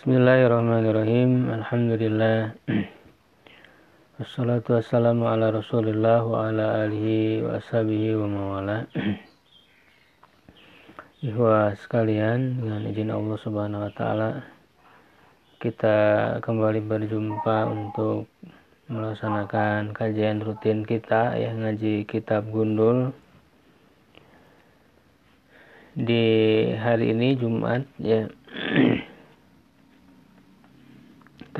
Bismillahirrahmanirrahim. Alhamdulillah. Assalatu wassalamu ala Rasulillah wa ala alihi wa ashabihi wa mawala. Ihwa sekalian, dengan izin Allah Subhanahu wa taala kita kembali berjumpa untuk melaksanakan kajian rutin kita ya ngaji kitab gundul di hari ini Jumat ya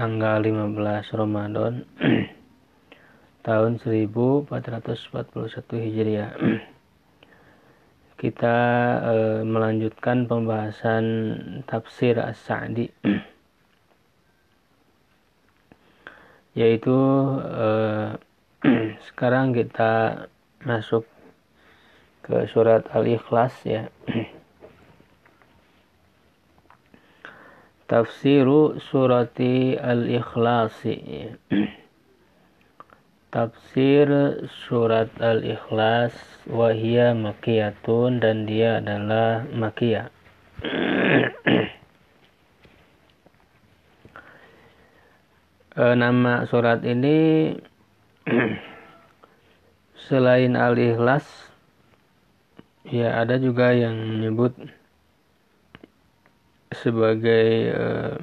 tanggal 15 Ramadan tahun 1441 Hijriah. Kita e, melanjutkan pembahasan tafsir As-Sa'di yaitu e, sekarang kita masuk ke surat Al-Ikhlas ya. Tafsiru surati al-ikhlasi Tafsir surat al-ikhlas Wahia makiyatun dan dia adalah makiyah e, Nama surat ini Selain al-ikhlas Ya ada juga yang menyebut sebagai uh,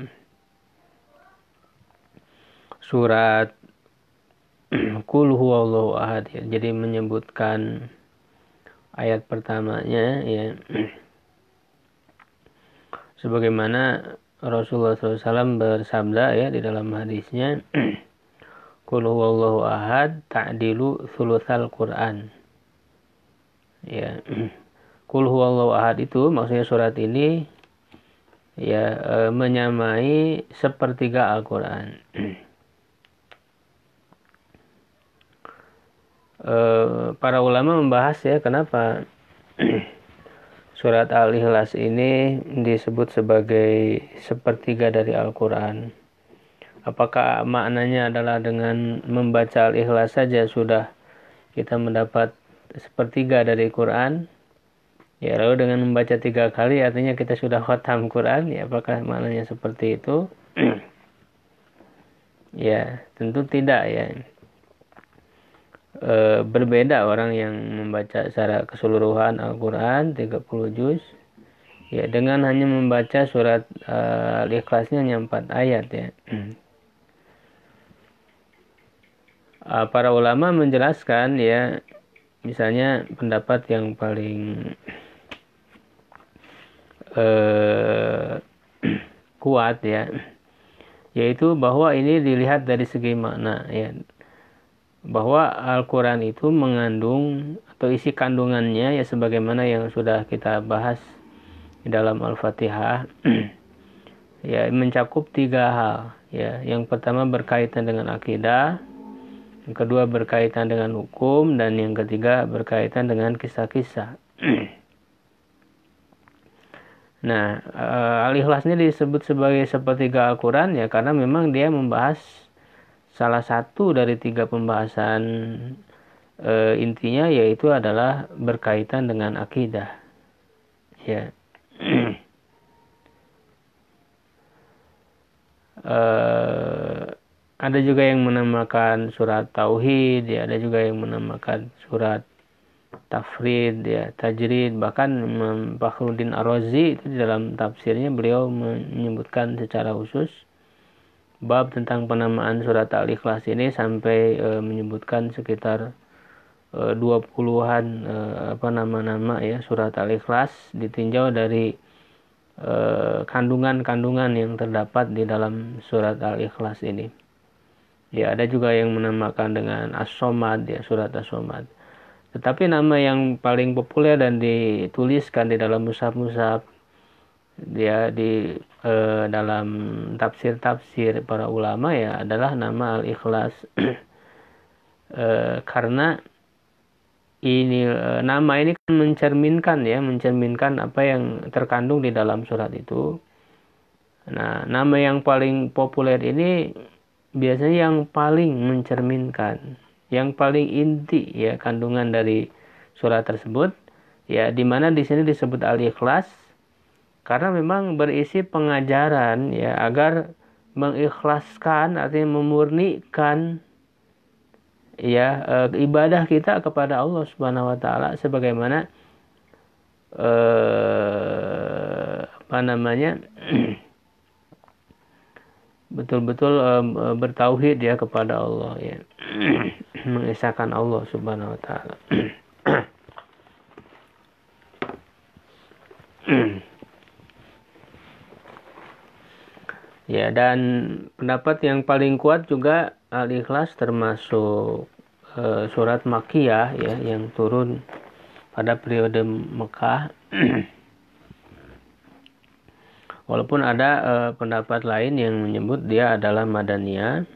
surat Kul huwallahu ahad ya. Jadi menyebutkan ayat pertamanya ya sebagaimana Rasulullah SAW bersabda ya di dalam hadisnya Kul huwallahu ahad ta'dilu sulusal Qur'an. Ya. Kul huwallahu ahad itu maksudnya surat ini ya e, menyamai sepertiga Al-Qur'an. e, para ulama membahas ya kenapa surat Al-Ikhlas ini disebut sebagai sepertiga dari Al-Qur'an. Apakah maknanya adalah dengan membaca Al-Ikhlas saja sudah kita mendapat sepertiga dari Quran Ya lalu dengan membaca tiga kali artinya kita sudah khatam Quran ya apakah maknanya seperti itu? ya tentu tidak ya. E, berbeda orang yang membaca secara keseluruhan Al-Quran 30 juz ya dengan hanya membaca surat e, Al-Ikhlasnya hanya 4 ayat ya. E, para ulama menjelaskan ya misalnya pendapat yang paling eh, kuat ya yaitu bahwa ini dilihat dari segi makna ya bahwa Al-Quran itu mengandung atau isi kandungannya ya sebagaimana yang sudah kita bahas di dalam Al-Fatihah ya mencakup tiga hal ya yang pertama berkaitan dengan akidah yang kedua berkaitan dengan hukum dan yang ketiga berkaitan dengan kisah-kisah Nah, e, Al-Ikhlas ini disebut sebagai sepertiga Al-Quran ya karena memang dia membahas salah satu dari tiga pembahasan e, intinya yaitu adalah berkaitan dengan akidah. Ya. e, ada juga yang menamakan surat tauhid, ya, ada juga yang menamakan surat tafrid ya tajrid bahkan Fakhruddin Ar-Razi itu di dalam tafsirnya beliau menyebutkan secara khusus bab tentang penamaan surat Al-Ikhlas ini sampai e, menyebutkan sekitar e, 20-an e, apa nama-nama ya surat Al-Ikhlas ditinjau dari eh, kandungan-kandungan yang terdapat di dalam surat Al-Ikhlas ini. Ya, ada juga yang menamakan dengan As-Somad ya, surat As-Somad tetapi nama yang paling populer dan dituliskan di dalam musab-musab dia di e, dalam tafsir-tafsir para ulama ya adalah nama al-ikhlas e, karena ini e, nama ini kan mencerminkan ya mencerminkan apa yang terkandung di dalam surat itu nah nama yang paling populer ini biasanya yang paling mencerminkan yang paling inti ya kandungan dari surat tersebut ya di mana di sini disebut al-ikhlas karena memang berisi pengajaran ya agar mengikhlaskan artinya memurnikan ya e, ibadah kita kepada Allah Subhanahu wa taala sebagaimana e, apa namanya betul-betul um, bertauhid ya kepada Allah ya mengisahkan Allah Subhanahu wa taala ya dan pendapat yang paling kuat juga al-ikhlas termasuk uh, surat makiyah ya yang turun pada periode Mekah Walaupun ada eh, pendapat lain yang menyebut dia adalah madaniyah,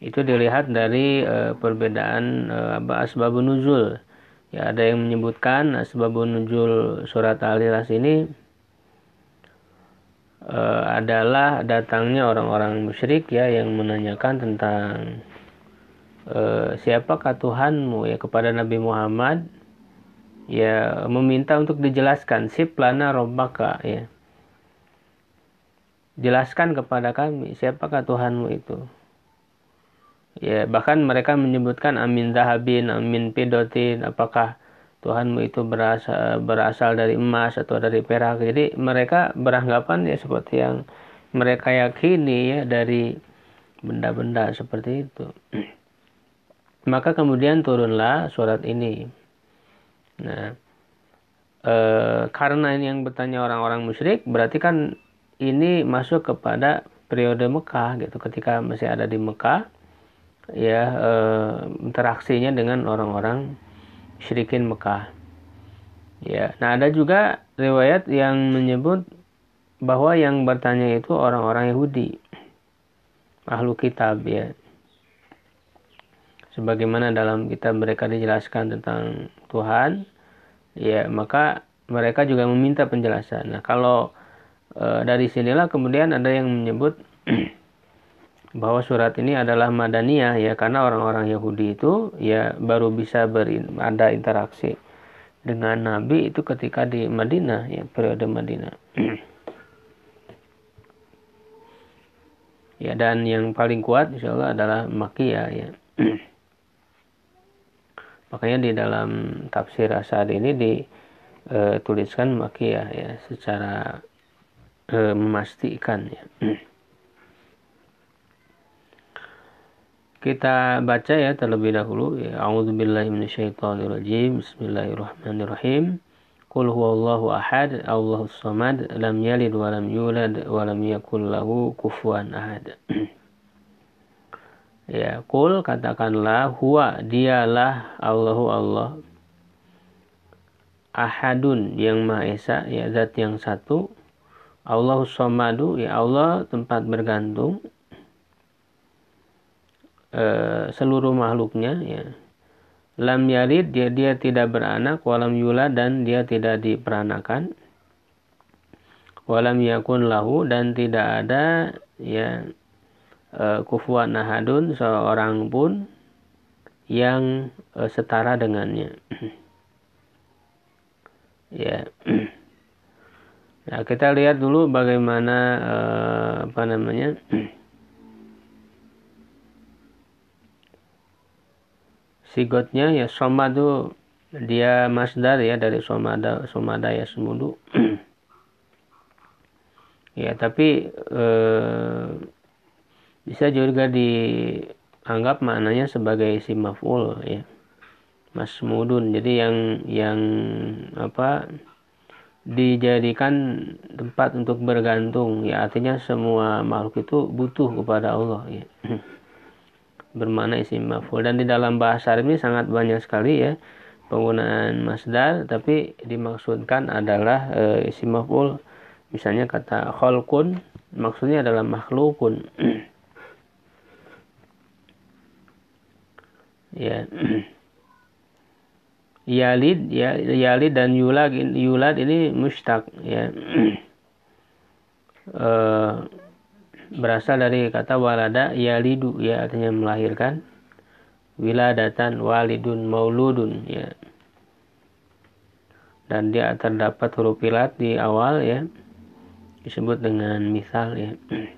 itu dilihat dari eh, perbedaan eh, asbabun nuzul. Ya, ada yang menyebutkan asbabun nuzul surat Al-Ikhlas ini eh, adalah datangnya orang-orang musyrik ya yang menanyakan tentang siapakah Tuhanmu ya kepada Nabi Muhammad ya meminta untuk dijelaskan siplana plana robbaka ya jelaskan kepada kami siapakah Tuhanmu itu. Ya, bahkan mereka menyebutkan amin zahabin, amin pidotin, apakah Tuhanmu itu berasal, berasal dari emas atau dari perak. Jadi mereka beranggapan ya seperti yang mereka yakini ya dari benda-benda seperti itu. Maka kemudian turunlah surat ini. Nah, e, karena ini yang bertanya orang-orang musyrik, berarti kan ini masuk kepada periode Mekah gitu ketika masih ada di Mekah ya e, interaksinya dengan orang-orang syirikin Mekah ya nah ada juga riwayat yang menyebut bahwa yang bertanya itu orang-orang Yahudi ahlu kitab ya sebagaimana dalam kitab mereka dijelaskan tentang Tuhan ya maka mereka juga meminta penjelasan nah kalau Eh, dari sinilah kemudian ada yang menyebut bahwa surat ini adalah madaniyah ya karena orang-orang Yahudi itu ya baru bisa berin ada interaksi dengan Nabi itu ketika di Madinah ya periode Madinah ya dan yang paling kuat insya adalah Makiyah ya makanya di dalam tafsir Asad ini dituliskan eh, Makiyah ya secara e, memastikan ya. Kita baca ya terlebih dahulu ya. A'udzubillahi minasyaitonirrajim. Bismillahirrahmanirrahim. Qul huwallahu ahad, Allahus samad, lam yalid wa lam yulad wa lam yakul lahu kufuwan ahad. ya, qul katakanlah huwa dialah Allahu Allah. Ahadun yang Maha Esa, ya zat yang satu, Allah Somadu ya Allah tempat bergantung e, seluruh makhluknya ya lam yarid dia ya, dia tidak beranak walam yula dan dia tidak diperanakan walam yakun lahu dan tidak ada ya e, eh, kufuan nahadun seorang pun yang e, setara dengannya ya yeah. Nah, kita lihat dulu bagaimana eh, apa namanya? Sigotnya ya somadu dia masdar ya dari somada somada ya semudu. ya, tapi eh, bisa juga dianggap maknanya sebagai si maf'ul ya. mas mudun Jadi yang yang apa? dijadikan tempat untuk bergantung ya artinya semua makhluk itu butuh kepada Allah ya bermana isim maf'ul dan di dalam bahasa Arab ini sangat banyak sekali ya penggunaan masdar tapi dimaksudkan adalah e, isim maf'ul misalnya kata kholkun maksudnya adalah makhlukun ya Yalid ya Yalid dan Yulad Yulad ini mustak, ya e, berasal dari kata walada yalidu ya artinya melahirkan wiladatan walidun mauludun ya dan dia terdapat huruf ilat di awal ya disebut dengan misal ya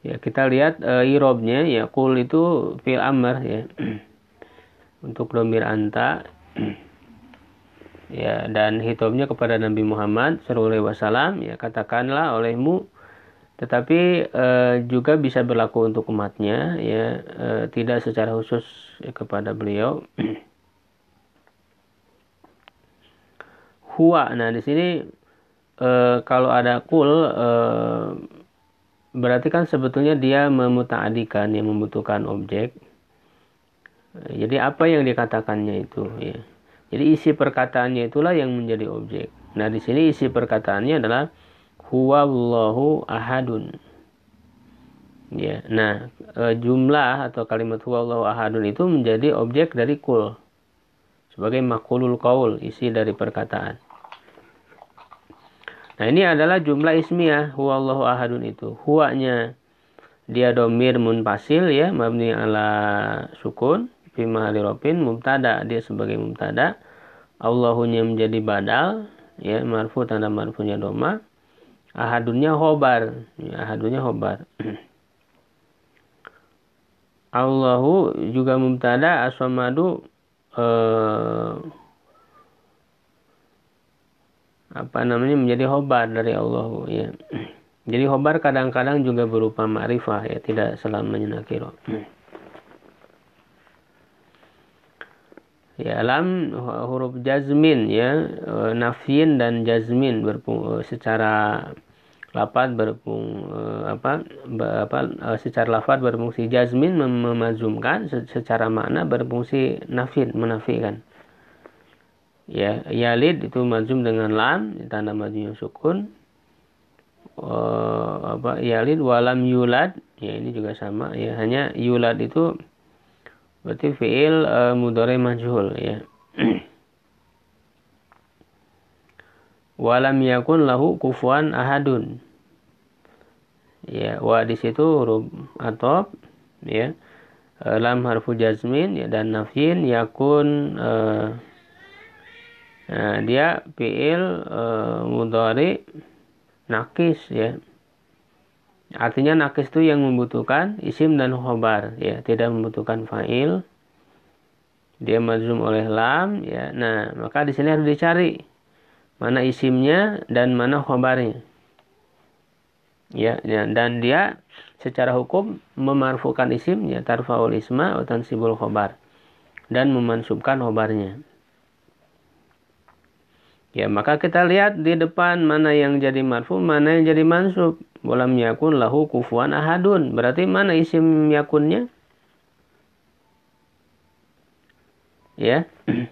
ya kita lihat e, irobnya ya kul itu fil amr ya untuk domir anta ya dan hitobnya kepada Nabi Muhammad Shallallahu Wasallam ya katakanlah olehmu tetapi e, juga bisa berlaku untuk umatnya ya e, tidak secara khusus ya, kepada beliau hua nah di sini e, kalau ada kul e, berarti kan sebetulnya dia memutaadikan yang membutuhkan objek jadi apa yang dikatakannya itu ya jadi isi perkataannya itulah yang menjadi objek nah di sini isi perkataannya adalah huwallahu ahadun ya nah e, jumlah atau kalimat huwallahu ahadun itu menjadi objek dari kul sebagai makulul kaul isi dari perkataan Nah ini adalah jumlah ismiyah huwallahu ahadun itu. Huwanya dia domir munfasil ya mabni ala sukun fi mahali mumtada dia sebagai mubtada. Allahunya menjadi badal ya marfu tanda marfunya doma. Ahadunnya hobar, ya, ahadunnya hobar. Allahu juga mumtada aswamadu eh, apa namanya menjadi hobar dari Allah ya. Jadi hobar kadang-kadang juga berupa ma'rifah ya, tidak selamanya nakiro. Ya, lam huruf jazmin ya, eh, nafyin dan jazmin berpung, eh, secara lafad berpung eh, apa, apa secara lafad berfungsi jazmin memazumkan secara makna berfungsi nafin menafikan ya yalid itu majum dengan lam tanda majunya sukun uh, apa yalid walam yulad ya ini juga sama ya hanya yulad itu berarti fiil uh, eh, mudore majhul ya walam yakun lahu kufuan ahadun ya wa di situ huruf atop ya eh, lam harfu jazmin ya, dan nafin yakun uh, Eh, dia fiil e, mudhari nakis ya. Artinya nakis itu yang membutuhkan isim dan khobar ya, tidak membutuhkan fa'il. Dia majzum oleh lam ya. Nah, maka di sini harus dicari mana isimnya dan mana khobarnya. Ya, ya, dan dia secara hukum memarfukan isimnya tarfaul isma wa tansibul khobar dan memansubkan khobarnya. Ya maka kita lihat di depan mana yang jadi marfu, mana yang jadi mansub. Walam yakun lahu kufuan ahadun. Berarti mana isim yakunnya? Ya.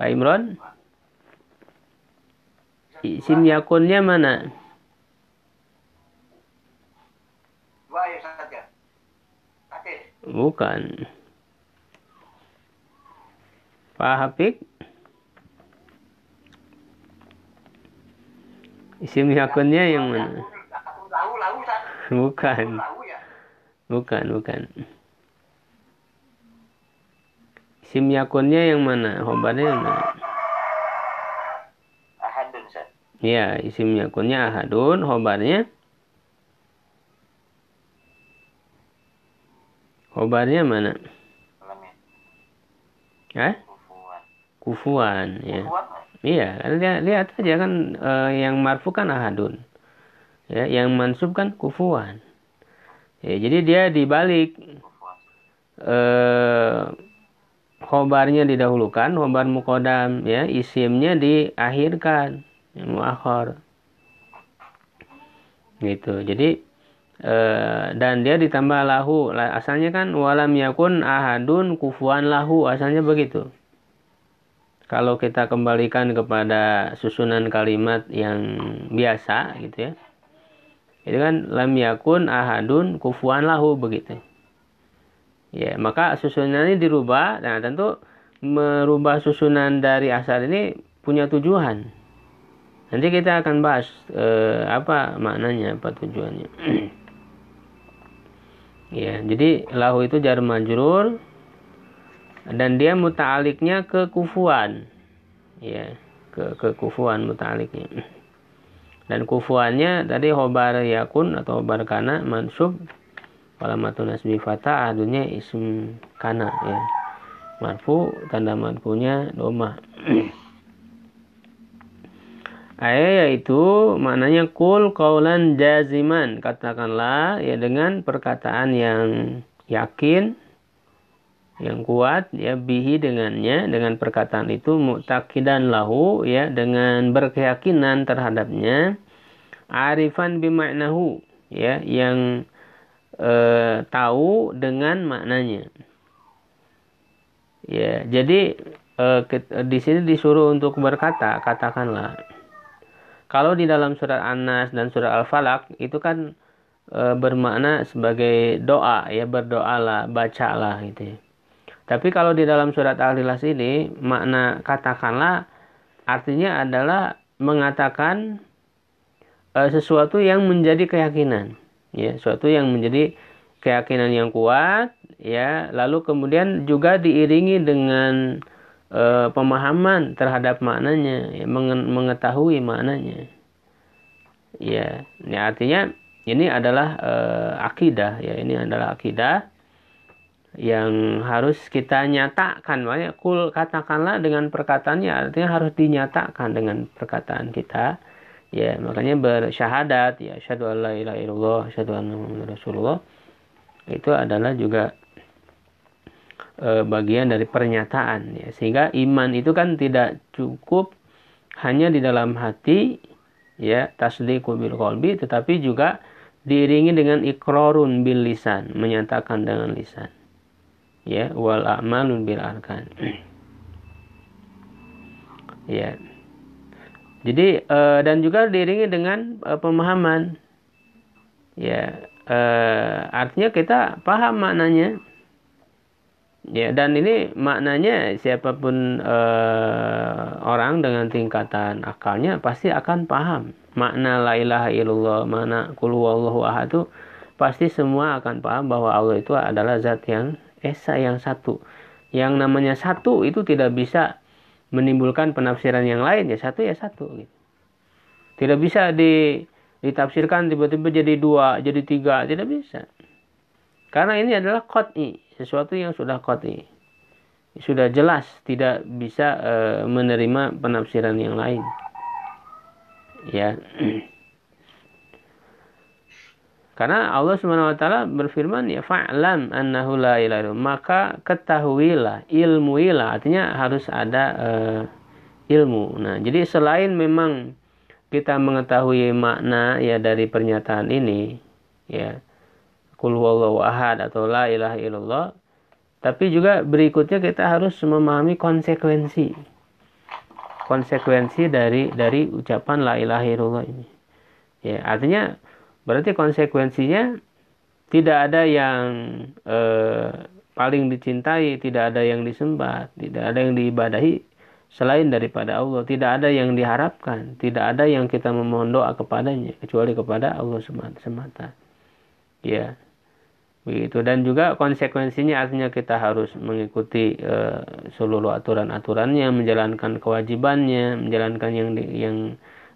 Pak Imron? Isim yakunnya mana? Bukan. Pak Hapik? Isim yakunnya yang mana? Bukan. Bukan, bukan. Isim yakunnya yang mana? Khobarnya yang mana? Ahadun, Ya, isim yakunnya ahadun, khobarnya? Khobarnya mana? Hah? Eh? Kufuan. Kufuan, ya. Kufuan. Iya, lihat, lihat aja kan uh, yang marfu kan ahadun. Ya, yang mansub kan kufuan. Ya, jadi dia dibalik eh khobarnya didahulukan, khobar mukodam, ya, isimnya diakhirkan, muakhir. Gitu. Jadi e, dan dia ditambah lahu. Asalnya kan walam yakun ahadun kufuan lahu, asalnya begitu kalau kita kembalikan kepada susunan kalimat yang biasa gitu ya itu kan lam yakun ahadun kufuan lahu begitu ya maka susunannya dirubah nah tentu merubah susunan dari asal ini punya tujuan nanti kita akan bahas eh, apa maknanya apa tujuannya ya jadi lahu itu jar majrur dan dia mutaliknya ke kufuan, ya ke kufuan mutaliknya. dan kufuannya tadi hobar yakun atau hobar kana mansub alamatun nasbi fata adunya ism kana ya marfu tanda marfunya domah Ayah yaitu maknanya kul kaulan jaziman katakanlah ya dengan perkataan yang yakin yang kuat ya bihi dengannya dengan perkataan itu mu'takidan lahu ya dengan berkeyakinan terhadapnya arifan bimaknahu ya yang e, tahu dengan maknanya ya jadi e, di sini disuruh untuk berkata katakanlah kalau di dalam surat anas dan surat al falak itu kan e, bermakna sebagai doa ya berdoalah bacalah gitu ya tapi kalau di dalam surat Al-Ikhlas ini makna katakanlah artinya adalah mengatakan e, sesuatu yang menjadi keyakinan, ya, sesuatu yang menjadi keyakinan yang kuat, ya. Lalu kemudian juga diiringi dengan e, pemahaman terhadap maknanya, ya, mengetahui maknanya. Ya, ini ya, artinya ini adalah e, akidah, ya, ini adalah akidah yang harus kita nyatakan makanya kul katakanlah dengan perkataannya artinya harus dinyatakan dengan perkataan kita ya makanya bersyahadat ya syahadu alla ilaha illallah syahadu anna rasulullah itu adalah juga e, bagian dari pernyataan ya sehingga iman itu kan tidak cukup hanya di dalam hati ya tasdiqu bil qalbi tetapi juga diiringi dengan ikrorun bil lisan menyatakan dengan lisan ya wal a'malun bil arkan ya jadi uh, dan juga diiringi dengan uh, pemahaman ya uh, artinya kita paham maknanya ya dan ini maknanya siapapun uh, orang dengan tingkatan akalnya pasti akan paham makna la ilaha illallah makna kul ahad itu pasti semua akan paham bahwa Allah itu adalah zat yang esa yang satu. Yang namanya satu itu tidak bisa menimbulkan penafsiran yang lain ya satu ya satu gitu. Tidak bisa di, ditafsirkan tiba-tiba jadi dua, jadi tiga, tidak bisa. Karena ini adalah kot'i, sesuatu yang sudah kot'i. Sudah jelas, tidak bisa e, menerima penafsiran yang lain. Ya. Karena Allah Subhanahu wa taala berfirman ya fa'lam annahu la ilaha illallah. Maka ketahuilah, ilmuilah. Artinya harus ada uh, ilmu. Nah, jadi selain memang kita mengetahui makna ya dari pernyataan ini ya kul huwallahu ahad atau la ilaha illallah tapi juga berikutnya kita harus memahami konsekuensi konsekuensi dari dari ucapan la ilaha illallah ini ya artinya Berarti konsekuensinya tidak ada yang eh, paling dicintai, tidak ada yang disembah, tidak ada yang diibadahi selain daripada Allah, tidak ada yang diharapkan, tidak ada yang kita memohon doa kepadanya kecuali kepada Allah semata. Ya. Begitu dan juga konsekuensinya artinya kita harus mengikuti eh, seluruh aturan-aturannya, menjalankan kewajibannya, menjalankan yang yang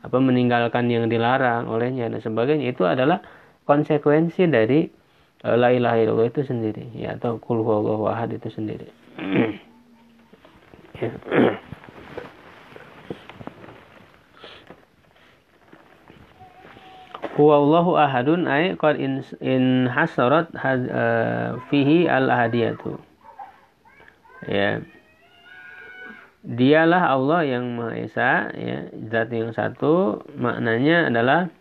apa meninggalkan yang dilarang olehnya dan sebagainya itu adalah konsekuensi dari uh, la ilaha illallah itu sendiri ya atau kul huwallahu ahad itu sendiri ya. huwallahu ahadun ay qad in, in hasarat had, uh, fihi al ahadiyatu ya yeah dialah Allah yang Maha Esa ya zat yang satu maknanya adalah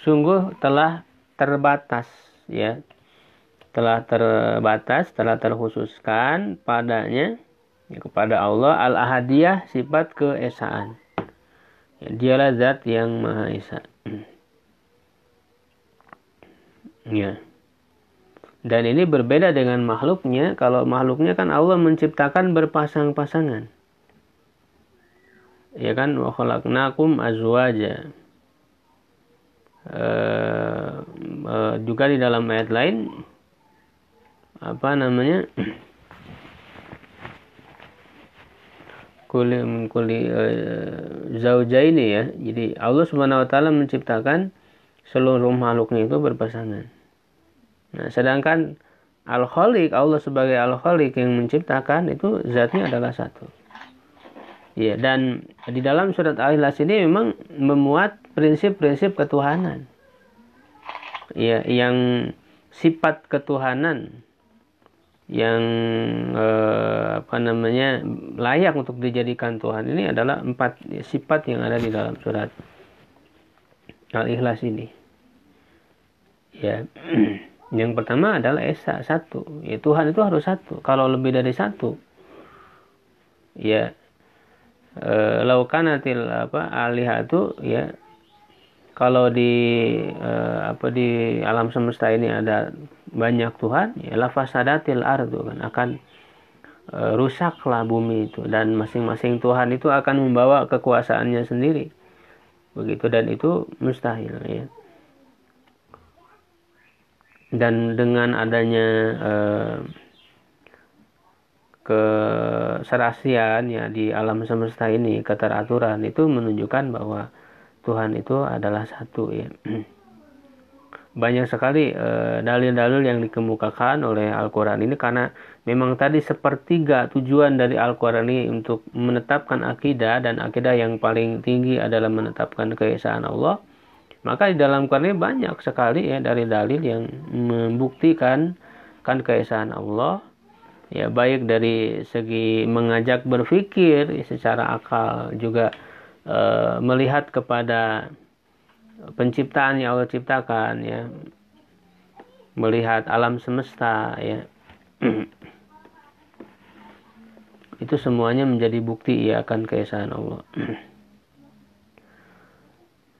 sungguh telah terbatas ya telah terbatas telah terkhususkan padanya ya, kepada Allah al ahadiyah sifat keesaan ya, dialah zat yang Maha Esa ya dan ini berbeda dengan makhluknya kalau makhluknya kan Allah menciptakan berpasang-pasangan ya kan wa khalaqnakum azwaja e, juga di dalam ayat lain apa namanya kuli kuli eh, zauja ini ya jadi Allah subhanahu wa taala menciptakan seluruh makhluknya itu berpasangan nah sedangkan al khaliq Allah sebagai al khaliq yang menciptakan itu zatnya adalah satu Ya, dan di dalam surat Al-Ikhlas ini memang memuat prinsip-prinsip ketuhanan. Ya, yang sifat ketuhanan yang eh, apa namanya layak untuk dijadikan Tuhan ini adalah empat sifat yang ada di dalam surat Al-Ikhlas ini. Ya. Yang pertama adalah Esa satu. Ya, Tuhan itu harus satu. Kalau lebih dari satu, ya e, eh, laukanatil apa alihatu ya kalau di e, apa di alam semesta ini ada banyak Tuhan ya lafasadatil ardu kan akan e, rusaklah bumi itu dan masing-masing Tuhan itu akan membawa kekuasaannya sendiri begitu dan itu mustahil ya dan dengan adanya eh, keserasian ya di alam semesta ini keteraturan itu menunjukkan bahwa Tuhan itu adalah satu ya banyak sekali eh, dalil-dalil e, yang dikemukakan oleh Al-Quran ini karena memang tadi sepertiga tujuan dari Al-Quran ini untuk menetapkan akidah dan akidah yang paling tinggi adalah menetapkan keesaan Allah maka di dalam Quran ini banyak sekali ya dari dalil yang membuktikan kan keesaan Allah ya baik dari segi mengajak berpikir ya, secara akal juga e, melihat kepada penciptaan yang Allah ciptakan ya melihat alam semesta ya itu semuanya menjadi bukti ya akan keesaan Allah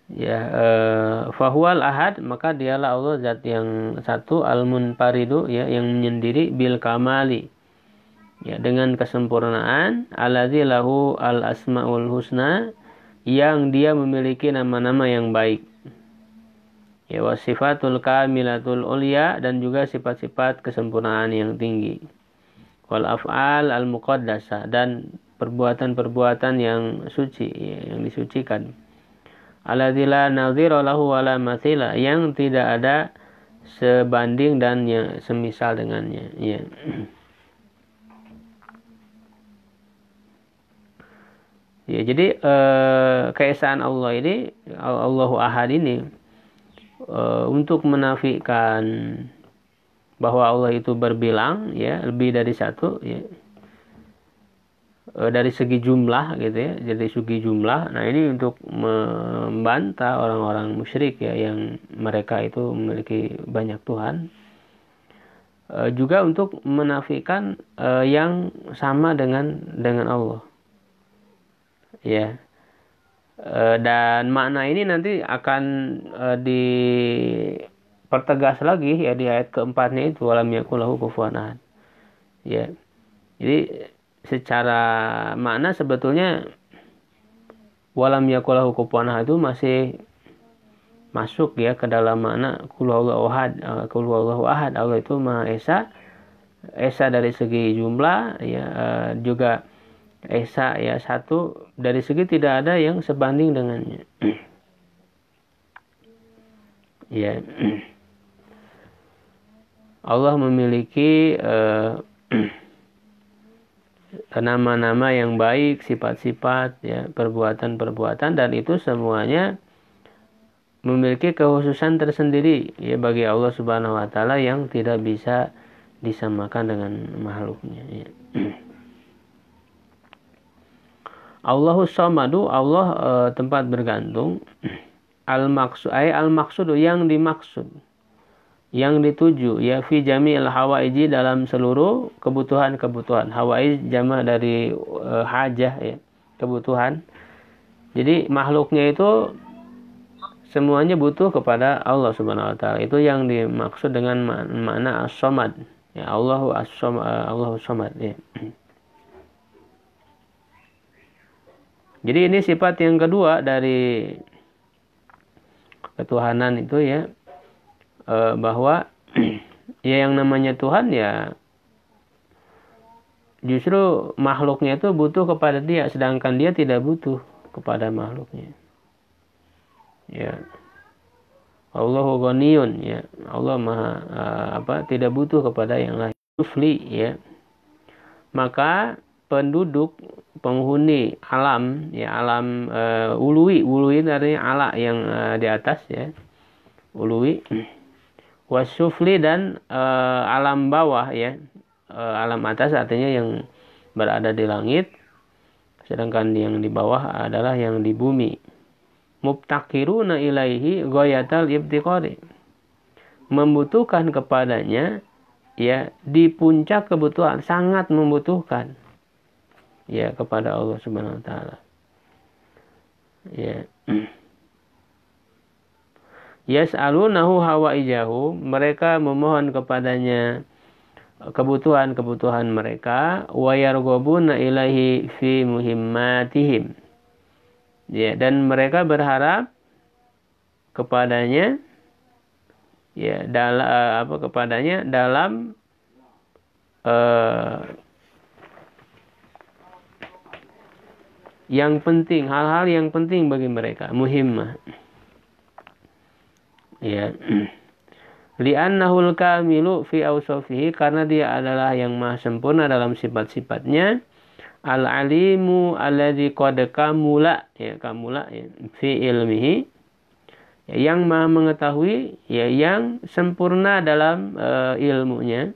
ya eh, fahwal fahwal ahad maka dialah Allah zat yang satu al munparidu ya yang menyendiri bil kamali ya dengan kesempurnaan alazi lahu al asmaul husna yang dia memiliki nama-nama yang baik ya wasifatul kamilatul ulia dan juga sifat-sifat kesempurnaan yang tinggi wal af'al al muqaddasa dan perbuatan-perbuatan yang suci ya, yang disucikan aladzila nadhira lahu wala mathila yang tidak ada sebanding dan yang semisal dengannya ya Ya, jadi e, keesaan Allah ini Allahu Ahad ini e, untuk menafikan bahwa Allah itu berbilang ya lebih dari satu ya E, dari segi jumlah gitu ya jadi segi jumlah nah ini untuk membantah orang-orang musyrik ya yang mereka itu memiliki banyak Tuhan juga untuk menafikan yang sama dengan dengan Allah ya e, dan makna ini nanti akan e, dipertegas lagi ya di ayat keempatnya itu alam yakulahu kufuwan ya jadi secara makna sebetulnya walam yakulahu kufuwan itu masih masuk ya ke dalam makna kulhuallahu ahad eh, kulhuallahu ahad Allah itu maha esa esa dari segi jumlah ya juga Esa ya satu dari segi tidak ada yang sebanding dengannya. ya. Allah memiliki nama eh, nama-nama yang baik, sifat-sifat, ya, perbuatan-perbuatan dan itu semuanya memiliki kekhususan tersendiri ya bagi Allah Subhanahu wa taala yang tidak bisa disamakan dengan makhluknya ya. Allahu Samadu Allah e, tempat bergantung al maksud ay al maksudu yang dimaksud yang dituju ya fi jamil hawaiji dalam seluruh kebutuhan-kebutuhan hawaij jamaah dari e, hajah ya kebutuhan jadi makhluknya itu semuanya butuh kepada Allah Subhanahu wa taala itu yang dimaksud dengan makna as-samad ya Allahu as-samad eh, Allahu samad ya Jadi ini sifat yang kedua dari ketuhanan itu ya e, bahwa ya yang namanya Tuhan ya justru makhluknya itu butuh kepada dia sedangkan dia tidak butuh kepada makhluknya. Ya. Allahu ghaniyun ya. Allah Maha e, apa tidak butuh kepada yang lain. sufli ya. Maka penduduk penghuni alam ya alam uh, ului ului dari ala yang uh, di atas ya ului wasufli dan uh, alam bawah ya uh, alam atas artinya yang berada di langit sedangkan yang di bawah adalah yang di bumi mubtakiruna ilaihi goyatal ibtiqari membutuhkan kepadanya ya di puncak kebutuhan sangat membutuhkan ya kepada Allah Subhanahu wa taala. Ya. Yas'alunahu hawaijahu, mereka memohon kepadanya kebutuhan-kebutuhan mereka wa yarghabuna ilahi fi muhimmatihim. Ya, dan mereka berharap kepadanya ya dalam apa kepadanya dalam uh, yang penting, hal-hal yang penting bagi mereka, muhimmah. Ya. Li'annahul kamilu fi awsafihi karena dia adalah yang maha sempurna dalam sifat-sifatnya. Al-alimu alladzi qad kamula ya kamula ya fi ilmihi ya, yang maha mengetahui ya yang sempurna dalam uh, ilmunya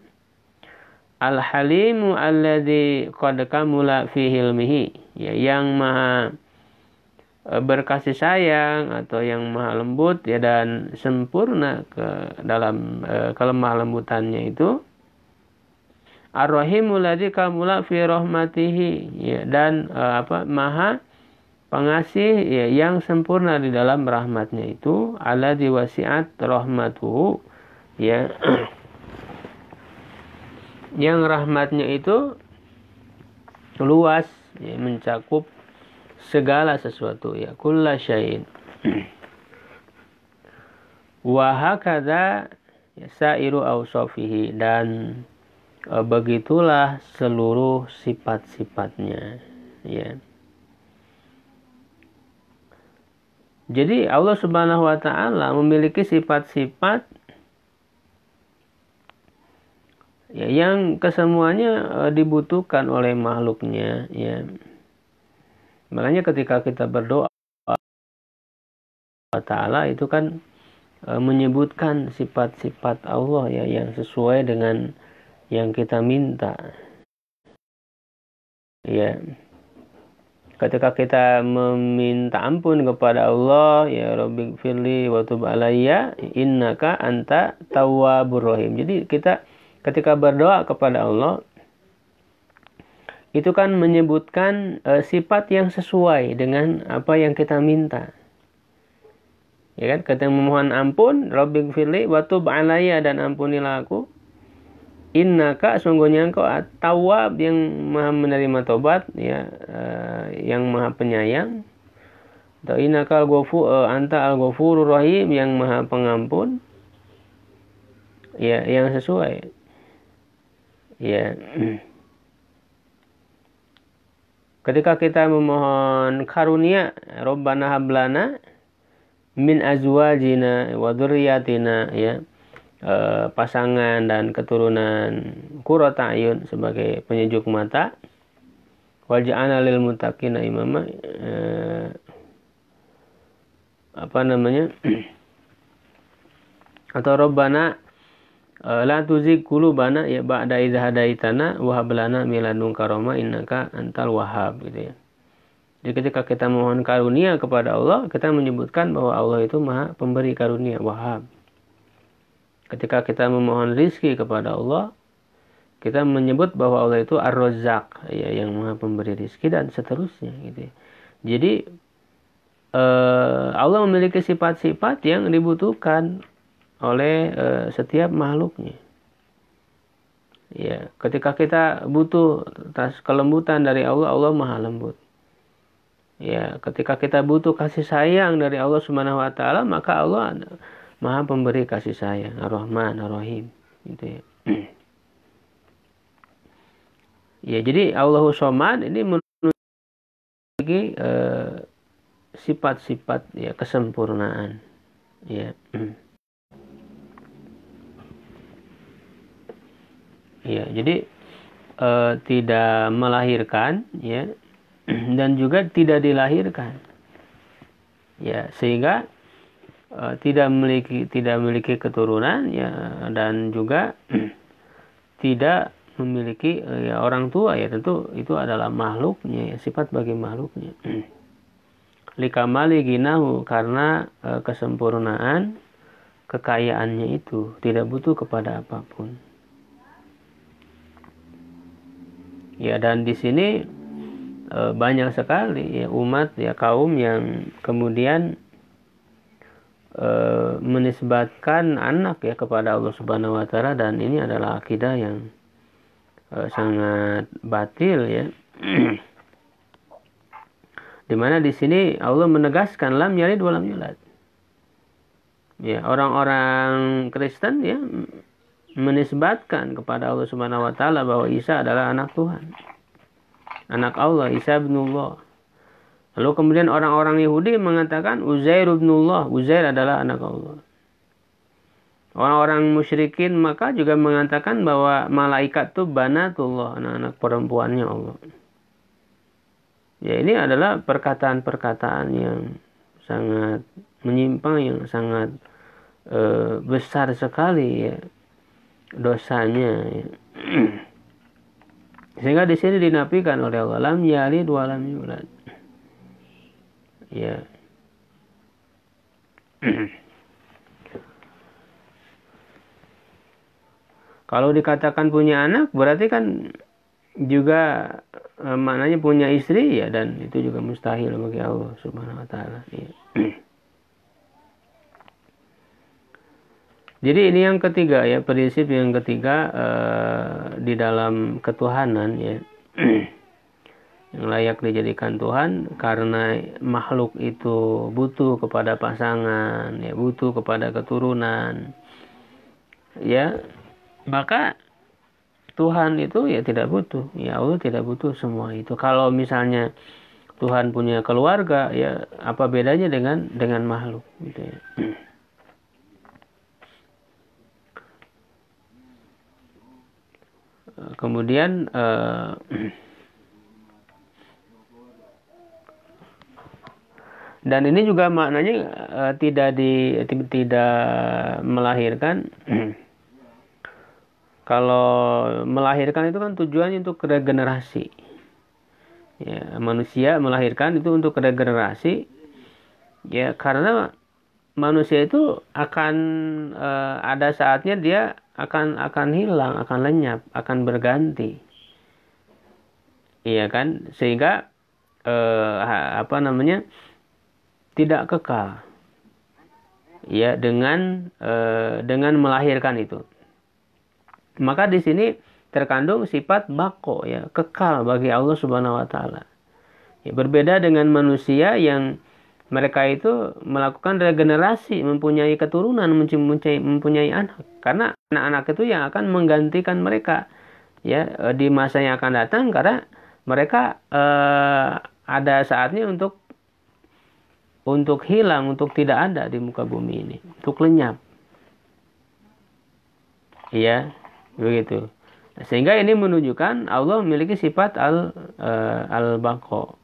Al-Halimu alladzi qad kamula fi hilmihi. Ya, yang maha e, berkasih sayang atau yang maha lembut ya dan sempurna ke dalam e, kelemah lembutannya itu Ar-Rahimu kamula fi rahmatihi ya dan e, apa maha pengasih ya, yang sempurna di dalam rahmatnya itu alladzi wasi'at rahmatuhu ya yang rahmatnya itu luas ya, mencakup segala sesuatu ya kulla syai'in wa hakadha ya, sairu awsafihi dan e, begitulah seluruh sifat-sifatnya ya jadi Allah Subhanahu wa taala memiliki sifat-sifat ya, yang kesemuanya e, dibutuhkan oleh makhluknya ya makanya ketika kita berdoa Taala itu kan e, menyebutkan sifat-sifat Allah ya yang sesuai dengan yang kita minta ya ketika kita meminta ampun kepada Allah ya Robbi firli wa tub alayya innaka anta tawabur rahim jadi kita ketika berdoa kepada Allah itu kan menyebutkan e, sifat yang sesuai dengan apa yang kita minta. Ya kan? Kita memohon ampun, Robbing fili, wa tub alaya dan ampunilah aku. Innaka sungguhnya engkau tawab yang maha menerima tobat ya e, yang maha penyayang. Atau innaka al-ghafur e, anta al rahim yang maha pengampun. Ya, yang sesuai ya ketika kita memohon karunia Robbana hablana min azwajina wa dzurriyyatina ya e, pasangan dan keturunan kurota ayun sebagai penyejuk mata waj'alna lil muttaqina imama e, apa namanya atau robbana Eh, la kulu bana ya ba'da idza hadaitana wa hab lana min karoma innaka antal wahab gitu ya. Jadi ketika kita mohon karunia kepada Allah, kita menyebutkan bahwa Allah itu Maha Pemberi karunia, wahab. Ketika kita memohon rizki kepada Allah, kita menyebut bahwa Allah itu ar ya, yang Maha Pemberi rizki dan seterusnya gitu. Ya. Jadi eh, Allah memiliki sifat-sifat yang dibutuhkan oleh e, setiap makhluknya. Ya, ketika kita butuh tas kelembutan dari Allah, Allah Maha lembut. Ya, ketika kita butuh kasih sayang dari Allah Subhanahu wa taala, maka Allah Maha pemberi kasih sayang, Ar-Rahman, Ar-Rahim, gitu ya. ya, jadi Allah Somad ini memiliki eh, sifat-sifat ya kesempurnaan. Ya. ya jadi e, tidak melahirkan ya dan juga tidak dilahirkan ya sehingga e, tidak memiliki tidak memiliki keturunan ya dan juga tidak memiliki e, ya orang tua ya tentu itu adalah makhluknya ya, sifat bagi makhluknya likamali ginahu karena e, kesempurnaan kekayaannya itu tidak butuh kepada apapun ya dan di sini e, banyak sekali ya, umat ya kaum yang kemudian e, menisbatkan anak ya kepada Allah Subhanahu wa taala dan ini adalah akidah yang e, sangat batil ya. Dimana di sini Allah menegaskan lam yalid walam yulad. Ya, orang-orang Kristen ya menisbatkan kepada Allah Subhanahu wa taala bahwa Isa adalah anak Tuhan. Anak Allah, Isa binullah. Lalu kemudian orang-orang Yahudi mengatakan Uzair ibnullah, Uzair adalah anak Allah. Orang-orang musyrikin maka juga mengatakan bahwa malaikat itu banatullah, anak-anak perempuannya Allah. Ya ini adalah perkataan-perkataan yang sangat menyimpang yang sangat e, besar sekali ya dosanya ya. sehingga di sini dinafikan oleh Allah lam yalid wa lam yulad ya kalau dikatakan punya anak berarti kan juga eh, maknanya punya istri ya dan itu juga mustahil bagi Allah Subhanahu wa taala ya. Jadi ini yang ketiga ya, prinsip yang ketiga eh, di dalam ketuhanan ya. yang layak dijadikan Tuhan karena makhluk itu butuh kepada pasangan, ya butuh kepada keturunan. Ya, maka Tuhan itu ya tidak butuh. Ya Allah tidak butuh semua itu. Kalau misalnya Tuhan punya keluarga, ya apa bedanya dengan dengan makhluk gitu ya. kemudian eh, dan ini juga maknanya eh, tidak di tidak melahirkan kalau melahirkan itu kan tujuannya untuk regenerasi ya manusia melahirkan itu untuk regenerasi ya karena manusia itu akan uh, ada saatnya dia akan akan hilang, akan lenyap, akan berganti. Iya kan? Sehingga eh, apa namanya? tidak kekal. Ya, dengan eh, dengan melahirkan itu. Maka di sini terkandung sifat bako ya, kekal bagi Allah Subhanahu wa taala. Ya, berbeda dengan manusia yang mereka itu melakukan regenerasi, mempunyai keturunan, mempunyai, mempunyai anak. Karena anak-anak itu yang akan menggantikan mereka ya e, di masa yang akan datang karena mereka eh, ada saatnya untuk untuk hilang, untuk tidak ada di muka bumi ini, untuk lenyap. Iya, begitu. Sehingga ini menunjukkan Allah memiliki sifat al eh, al bako.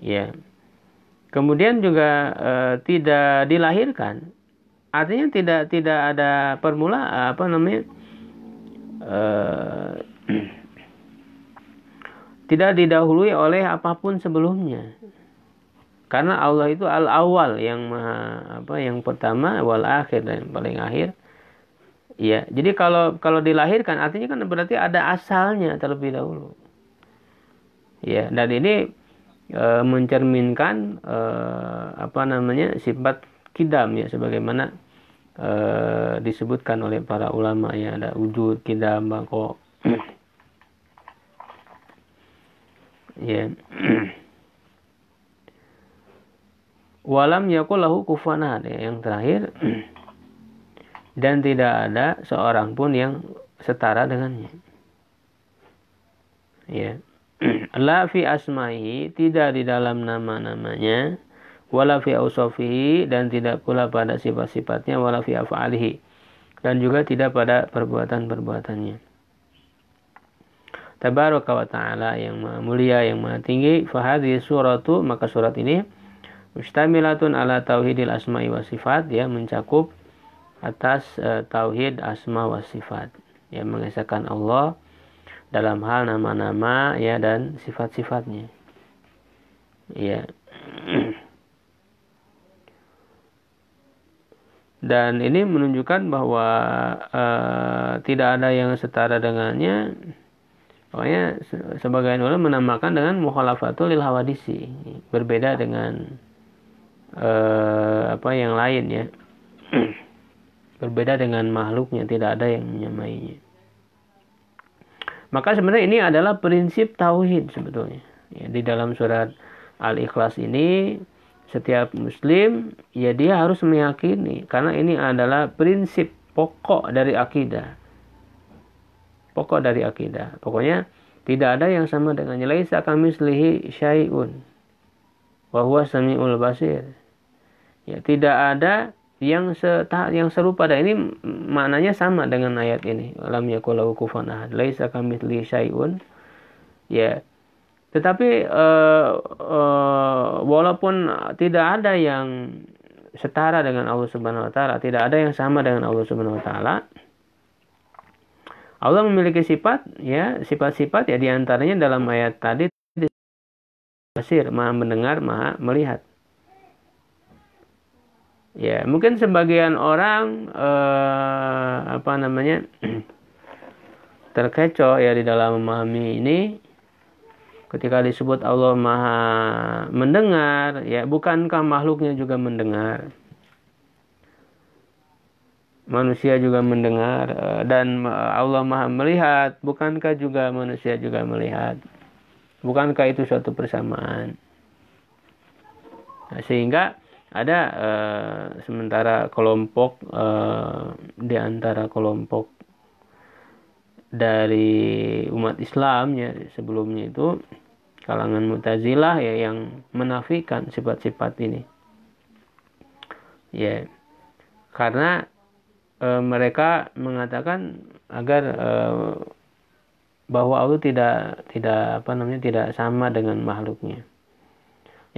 Ya. Yeah kemudian juga e, tidak dilahirkan artinya tidak tidak ada permula apa namanya e, tidak didahului oleh apapun sebelumnya karena Allah itu al awal yang maha apa yang pertama wal akhir dan yang paling akhir ya jadi kalau kalau dilahirkan artinya kan berarti ada asalnya terlebih dahulu ya dan ini e, mencerminkan e, apa namanya sifat kidam ya sebagaimana e, disebutkan oleh para ulama ya ada wujud kidam bangkok ya walam yaku lahu ya yang terakhir dan tidak ada seorang pun yang setara dengannya ya la fi asmahi tidak di dalam nama-namanya wala fi ausofihi dan tidak pula pada sifat-sifatnya wala fi af'alihi dan juga tidak pada perbuatan-perbuatannya Tabaraka wa ta'ala yang maha mulia yang maha tinggi fahadhi suratu maka surat ini mustamilatun ala tauhidil asma'i wa sifat ya mencakup atas uh, tauhid asma wa sifat yang mengesahkan Allah dalam hal nama-nama ya dan sifat-sifatnya ya dan ini menunjukkan bahwa uh, tidak ada yang setara dengannya pokoknya sebagian ulama menamakan dengan mukhalafatul lil berbeda dengan uh, apa yang lain ya berbeda dengan makhluknya tidak ada yang menyamainya maka sebenarnya ini adalah prinsip tauhid sebetulnya. Ya, di dalam surat Al-Ikhlas ini setiap muslim ya dia harus meyakini karena ini adalah prinsip pokok dari akidah. Pokok dari akidah. Pokoknya tidak ada yang sama dengan Laisa kamislihi syai'un. Wa huwa samiul basir. Ya, tidak ada yang seta, yang serupa dan ini maknanya sama dengan ayat ini lam yakulahu kufuwan ahad laisa kamitsli syai'un ya tetapi uh, uh, walaupun tidak ada yang setara dengan Allah Subhanahu wa taala, tidak ada yang sama dengan Allah Subhanahu wa taala. Allah memiliki sifat ya, sifat-sifat ya diantaranya dalam ayat tadi basir, maha mendengar, maha melihat ya mungkin sebagian orang uh, apa namanya terkecoh ya di dalam memahami ini ketika disebut Allah Maha mendengar ya bukankah makhluknya juga mendengar manusia juga mendengar eh, dan eh, Allah Maha melihat bukankah juga manusia juga melihat bukankah itu suatu persamaan nah, sehingga ada uh, sementara kelompok uh, di antara kelompok dari umat Islam ya sebelumnya itu kalangan Mu'tazilah ya yang menafikan sifat-sifat ini. Ya. Karena e, mereka mengatakan agar e, bahwa Allah tidak tidak apa namanya tidak sama dengan makhluknya.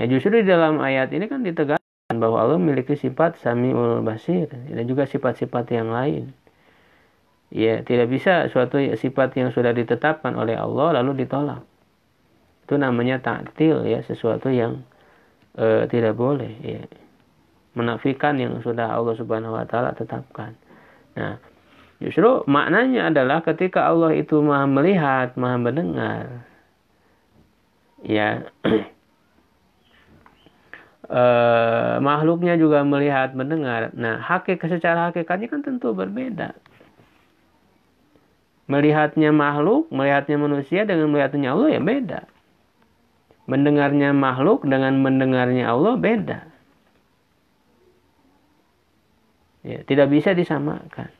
Ya justru di dalam ayat ini kan ditegak bahwa Allah memiliki sifat samiul basir dan juga sifat-sifat yang lain. Ya, tidak bisa suatu sifat yang sudah ditetapkan oleh Allah lalu ditolak. Itu namanya taktil ya, sesuatu yang e, tidak boleh ya. Menafikan yang sudah Allah Subhanahu wa taala tetapkan. Nah, justru maknanya adalah ketika Allah itu Maha melihat, Maha mendengar. Ya, eh, makhluknya juga melihat, mendengar. Nah, hakikat secara hakikatnya kan tentu berbeda. Melihatnya makhluk, melihatnya manusia dengan melihatnya Allah ya beda. Mendengarnya makhluk dengan mendengarnya Allah beda. Ya, tidak bisa disamakan.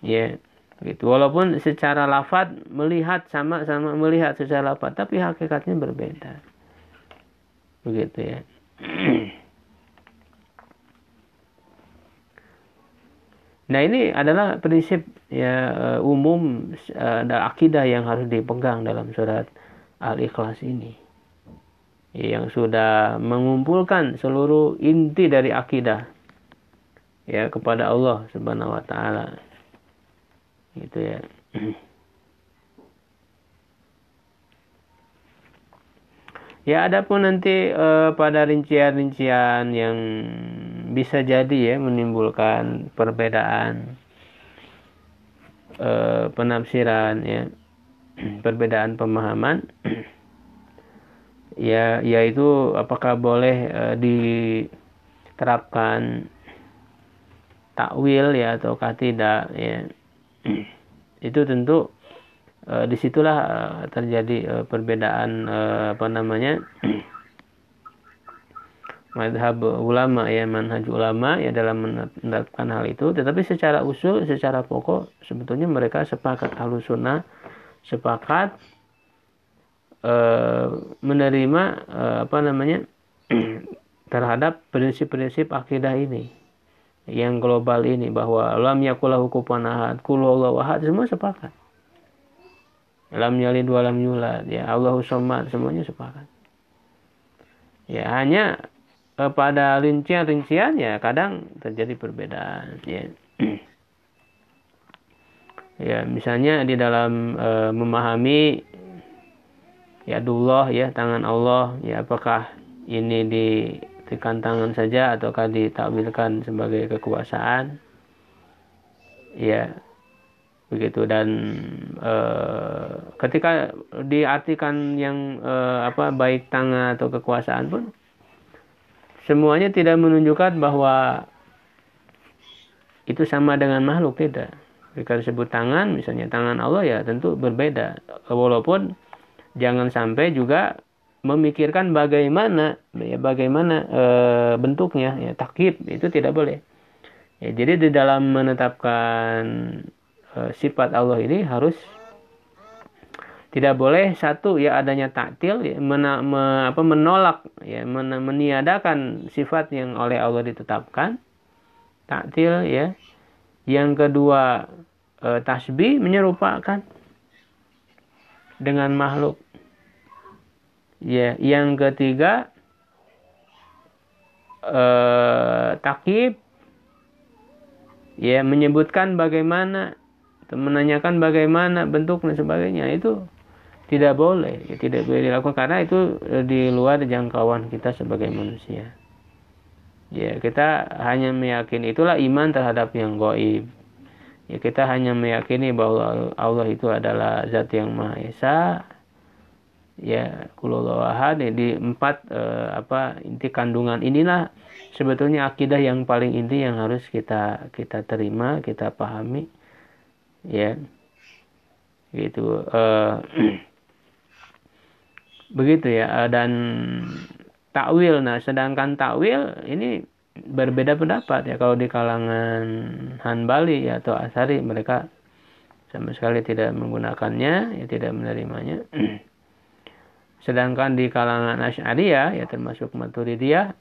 Ya, gitu. Walaupun secara lafat melihat sama-sama melihat secara lafat, tapi hakikatnya berbeda begitu ya Nah ini adalah prinsip ya eh, umum eh, dan akidah yang harus dipegang dalam surat Al-Ikhlas ini. Yang sudah mengumpulkan seluruh inti dari akidah ya kepada Allah Subhanahu wa taala. Gitu ya. Ya ada pun nanti uh, pada rincian-rincian yang bisa jadi ya menimbulkan perbedaan uh, penafsiran ya, perbedaan pemahaman. ya yaitu apakah boleh uh, diterapkan takwil ya ataukah tidak ya. Itu tentu e, eh, disitulah e, eh, terjadi e, perbedaan e, apa namanya madhab ulama ya manhaj ulama ya dalam menetapkan hal itu tetapi secara usul secara pokok sebetulnya mereka sepakat halusuna sepakat e, menerima e, apa namanya terhadap prinsip-prinsip akidah ini yang global ini bahwa lam yakulahu kufuwan ahad, wahad semua sepakat Lam dua lam yulad. Ya Allahu somad. Semuanya sepakat. Ya hanya eh, pada rincian-rincian ya kadang terjadi perbedaan. Ya. ya misalnya di dalam e, memahami ya dullah ya tangan Allah ya apakah ini di tekan tangan saja ataukah ditampilkan sebagai kekuasaan ya begitu dan e, ketika diartikan yang e, apa baik tangan atau kekuasaan pun semuanya tidak menunjukkan bahwa itu sama dengan makhluk tidak jika disebut tangan misalnya tangan Allah ya tentu berbeda walaupun jangan sampai juga memikirkan bagaimana ya bagaimana e, bentuknya ya takib itu tidak boleh ya jadi di dalam menetapkan E, sifat Allah ini harus tidak boleh satu ya adanya taktil ya, mena, me, apa, menolak ya men, meniadakan sifat yang oleh Allah ditetapkan taktil ya yang kedua e, tasbih menyerupakan dengan makhluk ya yang ketiga e, takib ya menyebutkan bagaimana menanyakan bagaimana bentuk dan sebagainya itu tidak boleh ya, tidak boleh dilakukan karena itu e, di luar jangkauan kita sebagai manusia ya kita hanya meyakini itulah iman terhadap yang goib ya kita hanya meyakini bahwa Allah itu adalah zat yang maha esa ya kulolawahan ya, di empat eh, apa inti kandungan inilah sebetulnya akidah yang paling inti yang harus kita kita terima kita pahami ya gitu uh, begitu ya uh, dan takwil nah sedangkan takwil ini berbeda pendapat ya kalau di kalangan Hanbali ya, atau Asari mereka sama sekali tidak menggunakannya ya tidak menerimanya sedangkan di kalangan Asy'ariyah ya termasuk Maturidiyah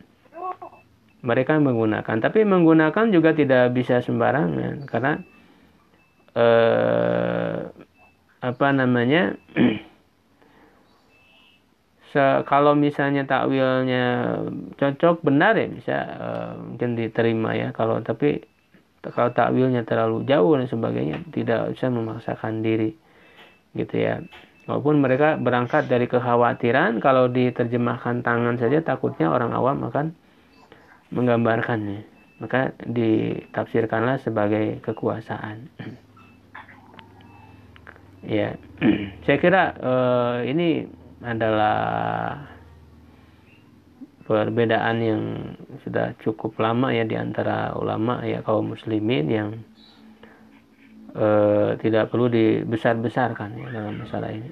mereka menggunakan tapi menggunakan juga tidak bisa sembarangan karena eh, apa namanya se kalau misalnya takwilnya cocok benar ya bisa eh, mungkin diterima ya kalau tapi kalau takwilnya terlalu jauh dan sebagainya tidak usah memaksakan diri gitu ya walaupun mereka berangkat dari kekhawatiran kalau diterjemahkan tangan saja takutnya orang awam akan menggambarkannya maka ditafsirkanlah sebagai kekuasaan ya saya kira uh, ini adalah perbedaan yang sudah cukup lama ya di antara ulama ya kaum muslimin yang uh, tidak perlu dibesar-besarkan ya dalam masalah ini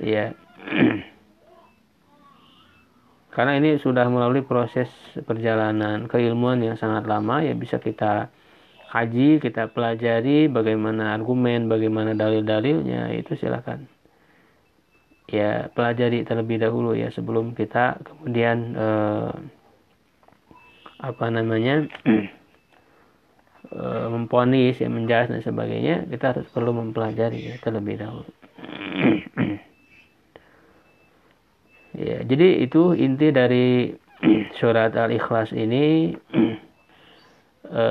ya karena ini sudah melalui proses perjalanan keilmuan yang sangat lama ya bisa kita kaji, kita pelajari bagaimana argumen, bagaimana dalil-dalilnya itu silakan ya pelajari terlebih dahulu ya sebelum kita kemudian eh, apa namanya eh, memponis ya menjelaskan dan sebagainya kita harus perlu mempelajari ya terlebih dahulu ya jadi itu inti dari surat al ikhlas ini e,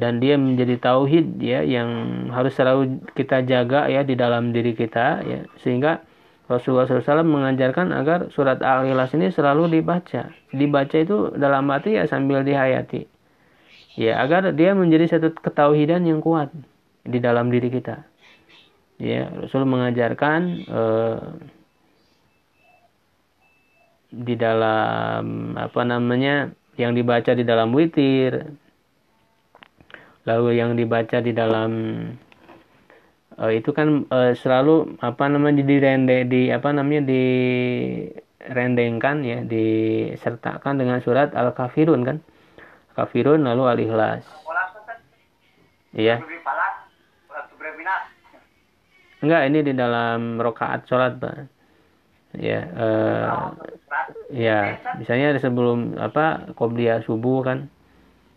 dan dia menjadi tauhid ya yang harus selalu kita jaga ya di dalam diri kita ya sehingga Rasulullah SAW mengajarkan agar surat Al-Ikhlas ini selalu dibaca dibaca itu dalam hati ya sambil dihayati ya agar dia menjadi satu ketauhidan yang kuat di dalam diri kita ya Rasul mengajarkan eh, di dalam apa namanya yang dibaca di dalam witir lalu yang dibaca di dalam uh, itu kan uh, selalu apa namanya di rende di apa namanya di rendengkan ya disertakan dengan surat al-kafirun kan kafirun lalu al-ikhlas iya enggak ini di dalam rokaat sholat pak ya uh, ya misalnya sebelum apa qobliyah subuh kan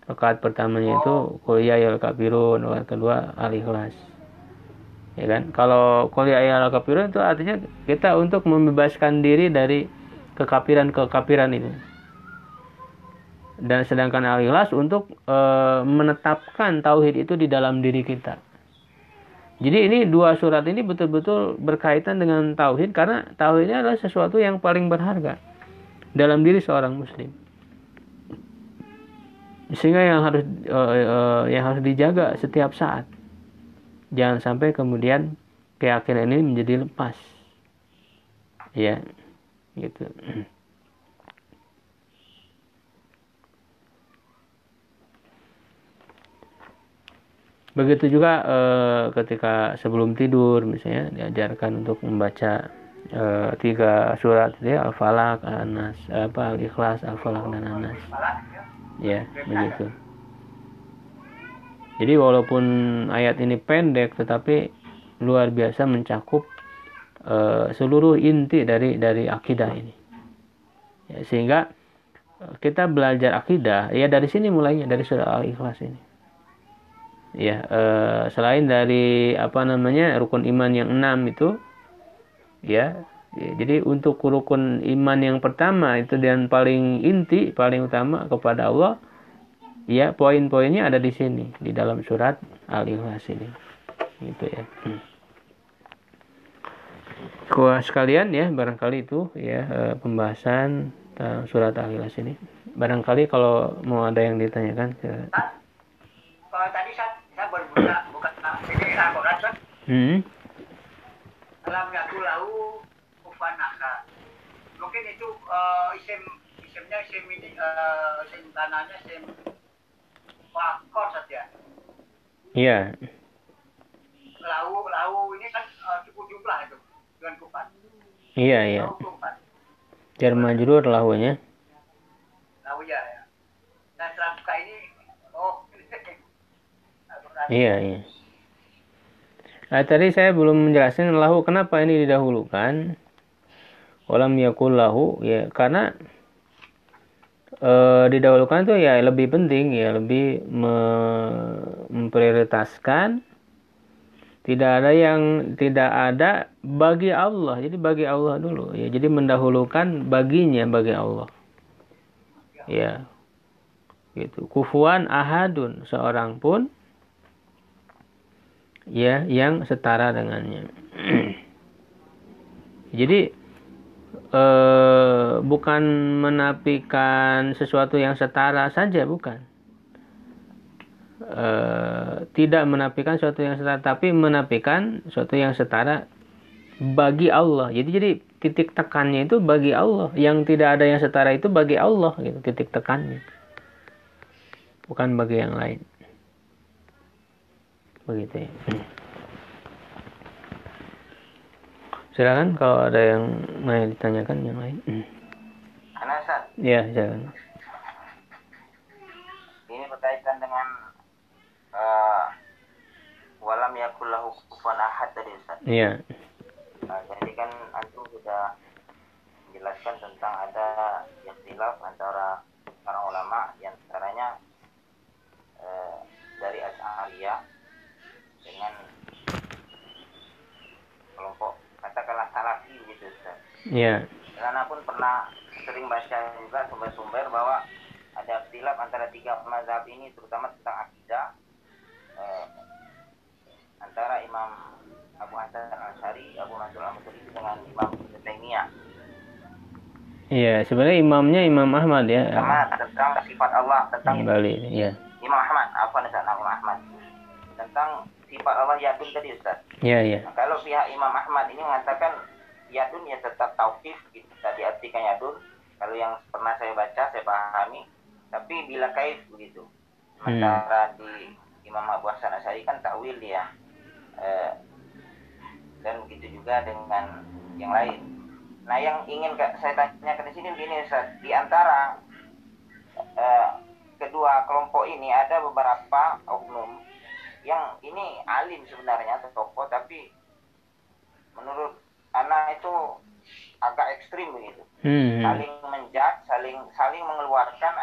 Rakaat pertamanya itu kuliah ya kafirun, rakaat kedua al-ikhlas. Ya kan? Kalau kuliah ya kafirun itu artinya kita untuk membebaskan diri dari kekapiran-kekapiran ini Dan sedangkan al-ikhlas untuk e, menetapkan tauhid itu di dalam diri kita. Jadi ini dua surat ini betul-betul berkaitan dengan tauhid karena tauhid ini adalah sesuatu yang paling berharga dalam diri seorang muslim sehingga yang harus uh, uh, yang harus dijaga setiap saat jangan sampai kemudian keyakinan ini menjadi lepas ya gitu begitu juga eh, ketika sebelum tidur misalnya diajarkan untuk membaca tiga surat ya al-falak anas apa al-ikhlas al-falak dan anas ya begitu jadi walaupun ayat ini pendek tetapi luar biasa mencakup uh, seluruh inti dari dari akidah ini ya, sehingga eh, kita belajar akidah ya dari sini mulainya dari surah al ikhlas ini ya uh, selain dari apa namanya rukun iman yang enam itu ya Ya, jadi untuk rukun iman yang pertama itu dan paling inti, paling utama kepada Allah, ya poin-poinnya ada di sini di dalam surat Al-Ikhlas ini. Gitu ya. Kuah sekalian ya barangkali itu ya pembahasan surat Al-Ikhlas ini. Barangkali kalau mau ada yang ditanyakan ke kalau tadi saya, saya bukan. buka ini Al-Qur'an. Hmm. Alhamdulillah uh, isim isimnya isim ini uh, isim tanahnya isim wakor saja. Iya. Yeah. Lau lau ini kan uh, cukup jumlah itu dengan kupat. Iya iya. Jerman majrur lahunya. Lahu ya. ya. Nah setelah ini oh. iya iya. Nah, tadi saya belum menjelaskan lahu kenapa ini didahulukan walam yakullahu ya karena e, didahulukan itu ya lebih penting ya lebih me, memprioritaskan tidak ada yang tidak ada bagi Allah jadi bagi Allah dulu ya jadi mendahulukan baginya bagi Allah ya gitu kufuan ahadun seorang pun ya yang setara dengannya jadi Eh, bukan menapikan sesuatu yang setara saja bukan E, tidak menapikan sesuatu yang setara tapi menapikan sesuatu yang setara bagi Allah jadi jadi titik tekannya itu bagi Allah yang tidak ada yang setara itu bagi Allah gitu titik tekannya bukan bagi yang lain begitu ya silakan kalau ada yang mau ditanyakan yang lain hmm. halo Ustaz iya silakan ini berkaitan dengan uh, walam yakullahu kufuwan ahad tadi Ustaz iya nah, jadi kan aku sudah menjelaskan tentang ada yang silap antara para ulama yang caranya. Iya. Yeah. Karena pun pernah sering baca juga sumber-sumber bahwa ada silap antara tiga mazhab ini terutama tentang akidah eh, antara Imam Abu Hasan Al Asy'ari, Abu Mansur Al Musyri dengan Imam Ibnu Taimiyah. Iya, sebenarnya imamnya Imam Ahmad ya. Ahmad tentang sifat Allah tentang Bali, ya. Imam Ahmad, apa Ustaz? Imam Ahmad. Tentang sifat Allah yadun tadi Ustaz. Iya, iya. Nah, kalau pihak Imam Ahmad ini mengatakan yadun ya tetap taukif gitu tadi artikan yadun kalau yang pernah saya baca saya pahami tapi bila kaif begitu hmm. sementara hmm. di Imam Abu Hasan Asyari kan takwil ya e, dan begitu juga dengan yang lain nah yang ingin saya tanyakan di sini begini Ustaz di antara e, kedua kelompok ini ada beberapa oknum yang ini alim sebenarnya atau tokoh tapi menurut karena itu agak ekstrim begitu hmm. hmm. saling menjat saling saling mengeluarkan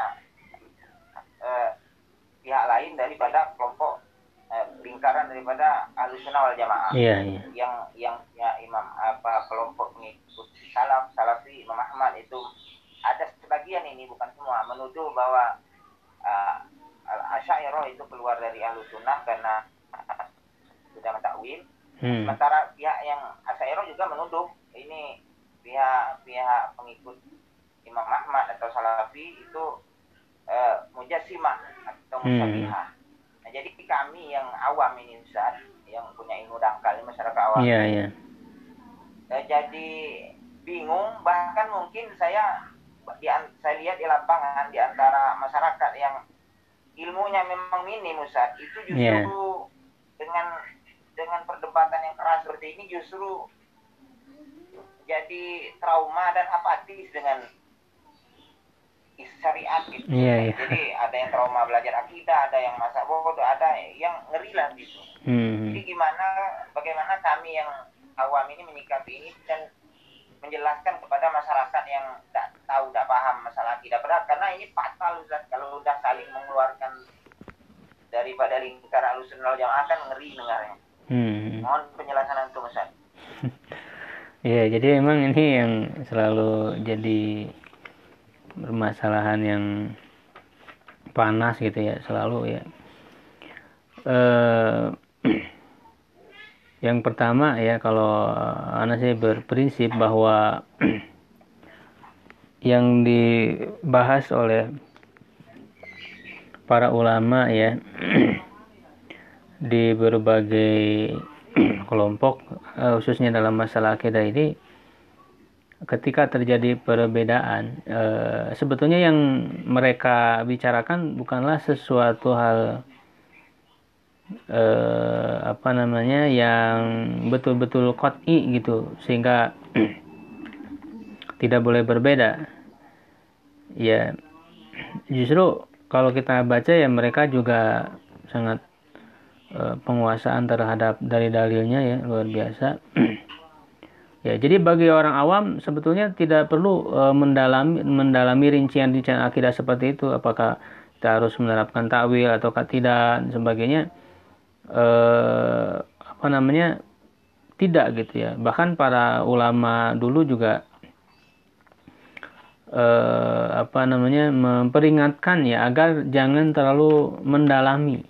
uh, pihak lain daripada kelompok eh, lingkaran daripada alusunah wal jamaah yeah, yeah. yang yang ya, imam apa kelompok pengikut salaf salafi imam ahmad itu ada sebagian ini bukan semua menuduh bahwa uh, ah, asyairah itu keluar dari alusunah karena sudah mentakwil Hmm. Sementara pihak yang Asairo juga menuduh ini pihak-pihak pengikut Imam Ahmad atau Salafi itu eh, mujasimah atau musabihah. Hmm. Nah, jadi kami yang awam ini Ustaz, yang punya ilmu dangkal ini masyarakat awam. Yeah, iya, iya. yeah. jadi bingung bahkan mungkin saya di, saya lihat di lapangan di antara masyarakat yang ilmunya memang minim Ustaz, itu iya. justru yeah. dengan dengan perdebatan yang keras seperti ini justru jadi trauma dan apatis dengan syariat gitu. Iya, iya. Jadi ada yang trauma belajar akidah, ada yang masa bodoh, ada yang ngeri lah gitu. Hmm. Jadi gimana, bagaimana kami yang awam ini menyikapi ini dan menjelaskan kepada masyarakat yang tidak tahu, tidak paham masalah akidah berat karena ini fatal Ustaz kalau udah saling mengeluarkan daripada lingkaran alusinal yang akan ngeri dengarnya. Hmm. Mohon penjelasan antum Ustaz. ya, jadi emang ini yang selalu jadi permasalahan yang panas gitu ya, selalu ya. Eh yang pertama ya kalau anak saya berprinsip bahwa yang dibahas oleh para ulama ya di berbagai kelompok eh, khususnya dalam masalah akidah ini ketika terjadi perbedaan eh, sebetulnya yang mereka bicarakan bukanlah sesuatu hal eh, apa namanya yang betul-betul kot'i gitu sehingga tidak boleh berbeda ya justru kalau kita baca ya mereka juga sangat Eh, penguasaan terhadap dari dalilnya ya luar biasa. ya, jadi bagi orang awam sebetulnya tidak perlu eh, mendalami mendalami rincian-rincian akidah seperti itu apakah kita harus menerapkan takwil atau tidak dan sebagainya. E, apa namanya? tidak gitu ya. Bahkan para ulama dulu juga eh, apa namanya memperingatkan ya agar jangan terlalu mendalami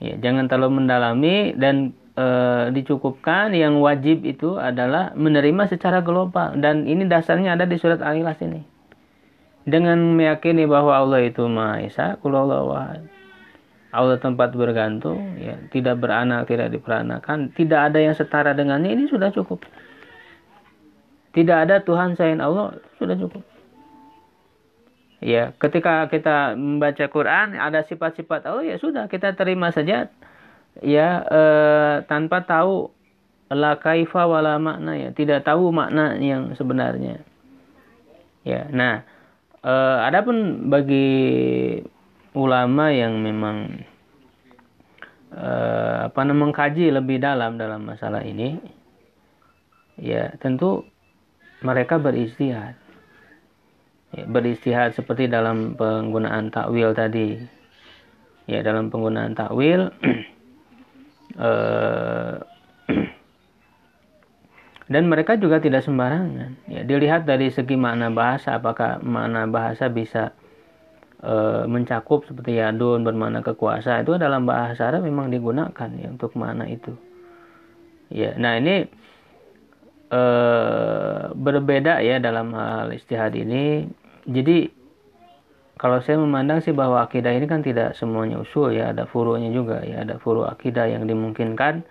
Ya, jangan terlalu mendalami dan e, dicukupkan yang wajib itu adalah menerima secara global dan ini dasarnya ada di surat Al-Ikhlas ini. Dengan meyakini bahwa Allah itu Maha Esa, Allah Allah tempat bergantung, ya, tidak beranak, tidak diperanakan, tidak ada yang setara dengannya, ini sudah cukup. Tidak ada Tuhan selain Allah, sudah cukup. Ya, ketika kita membaca Quran ada sifat-sifat Allah oh ya sudah kita terima saja ya eh, tanpa tahu la kaifa wala makna ya, tidak tahu makna yang sebenarnya. Ya, nah eh, adapun bagi ulama yang memang eh, apa namanya mengkaji lebih dalam dalam masalah ini ya tentu mereka beristihad beristihad seperti dalam penggunaan takwil tadi ya dalam penggunaan takwil eh, dan mereka juga tidak sembarangan ya dilihat dari segi makna bahasa apakah makna bahasa bisa e, mencakup seperti yadun bermakna kekuasa itu dalam bahasa Arab memang digunakan ya untuk makna itu ya nah ini e, berbeda ya dalam hal istihad ini jadi kalau saya memandang sih bahwa akidah ini kan tidak semuanya usul ya, ada furu'nya juga ya, ada furu' akidah yang dimungkinkan,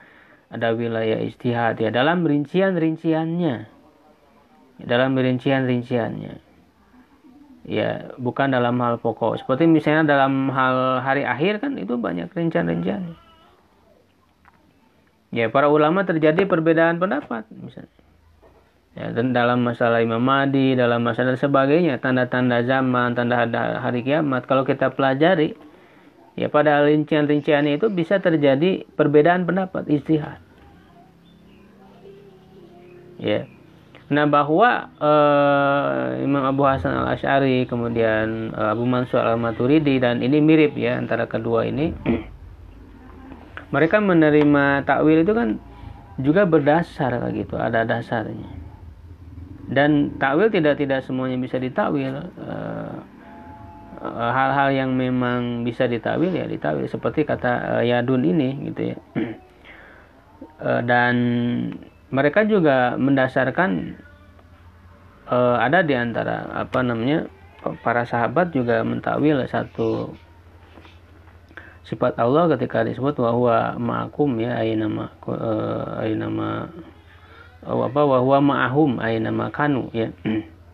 ada wilayah istihad ya, dalam rincian-rinciannya. Dalam rincian-rinciannya. Ya, bukan dalam hal pokok. Seperti misalnya dalam hal hari akhir kan itu banyak rincian rincian Ya, para ulama terjadi perbedaan pendapat misalnya ya, dan dalam masalah Imam Mahdi, dalam masalah dan sebagainya, tanda-tanda zaman, tanda hari kiamat, kalau kita pelajari, ya pada rincian-rinciannya itu bisa terjadi perbedaan pendapat, istihad. Ya. Nah bahwa uh, Imam Abu Hasan al Ashari, kemudian uh, Abu Mansur al Maturidi dan ini mirip ya antara kedua ini, mereka menerima takwil itu kan juga berdasar kayak gitu, ada dasarnya dan takwil tidak tidak semuanya bisa ditakwil eh, eh, hal-hal yang memang bisa ditakwil ya ditakwil seperti kata eh, Yadun ini gitu ya dan mereka juga mendasarkan ada di antara apa namanya para sahabat juga mentakwil satu sifat Allah ketika disebut bahwa ma'akum ya aina ma aina ma apa wahwa ma'ahum aina makanu ya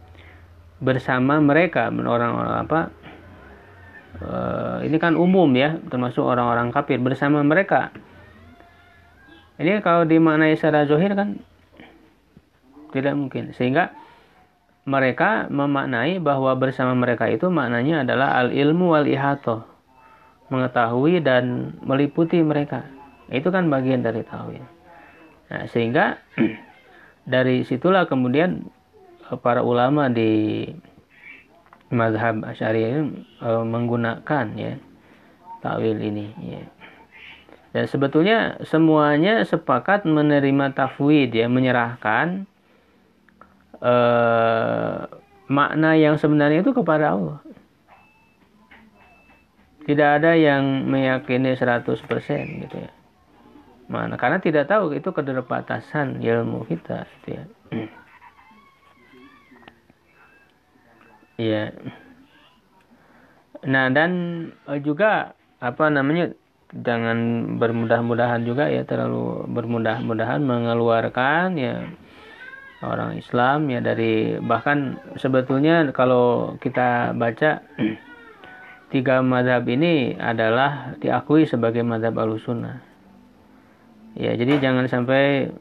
bersama mereka orang-orang apa eh, ini kan umum ya termasuk orang-orang kafir bersama mereka ini kalau dimaknai secara zohir kan tidak mungkin sehingga mereka memaknai bahwa bersama mereka itu maknanya adalah al ilmu wal ihato mengetahui dan meliputi mereka itu kan bagian dari tauhid nah sehingga dari situlah kemudian eh, para ulama di mazhab Asy'ari e, menggunakan ya takwil ini ya. Dan sebetulnya semuanya sepakat menerima tafwid ya menyerahkan e, makna yang sebenarnya itu kepada Allah. Tidak ada yang meyakini 100% gitu ya mana karena tidak tahu itu keterbatasan ilmu kita itu ya ya nah dan e, juga apa namanya jangan bermudah-mudahan juga ya terlalu bermudah-mudahan mengeluarkan ya orang Islam ya dari bahkan sebetulnya kalau kita baca tiga madhab ini adalah diakui sebagai madhab alusunnah ya jadi jangan sampai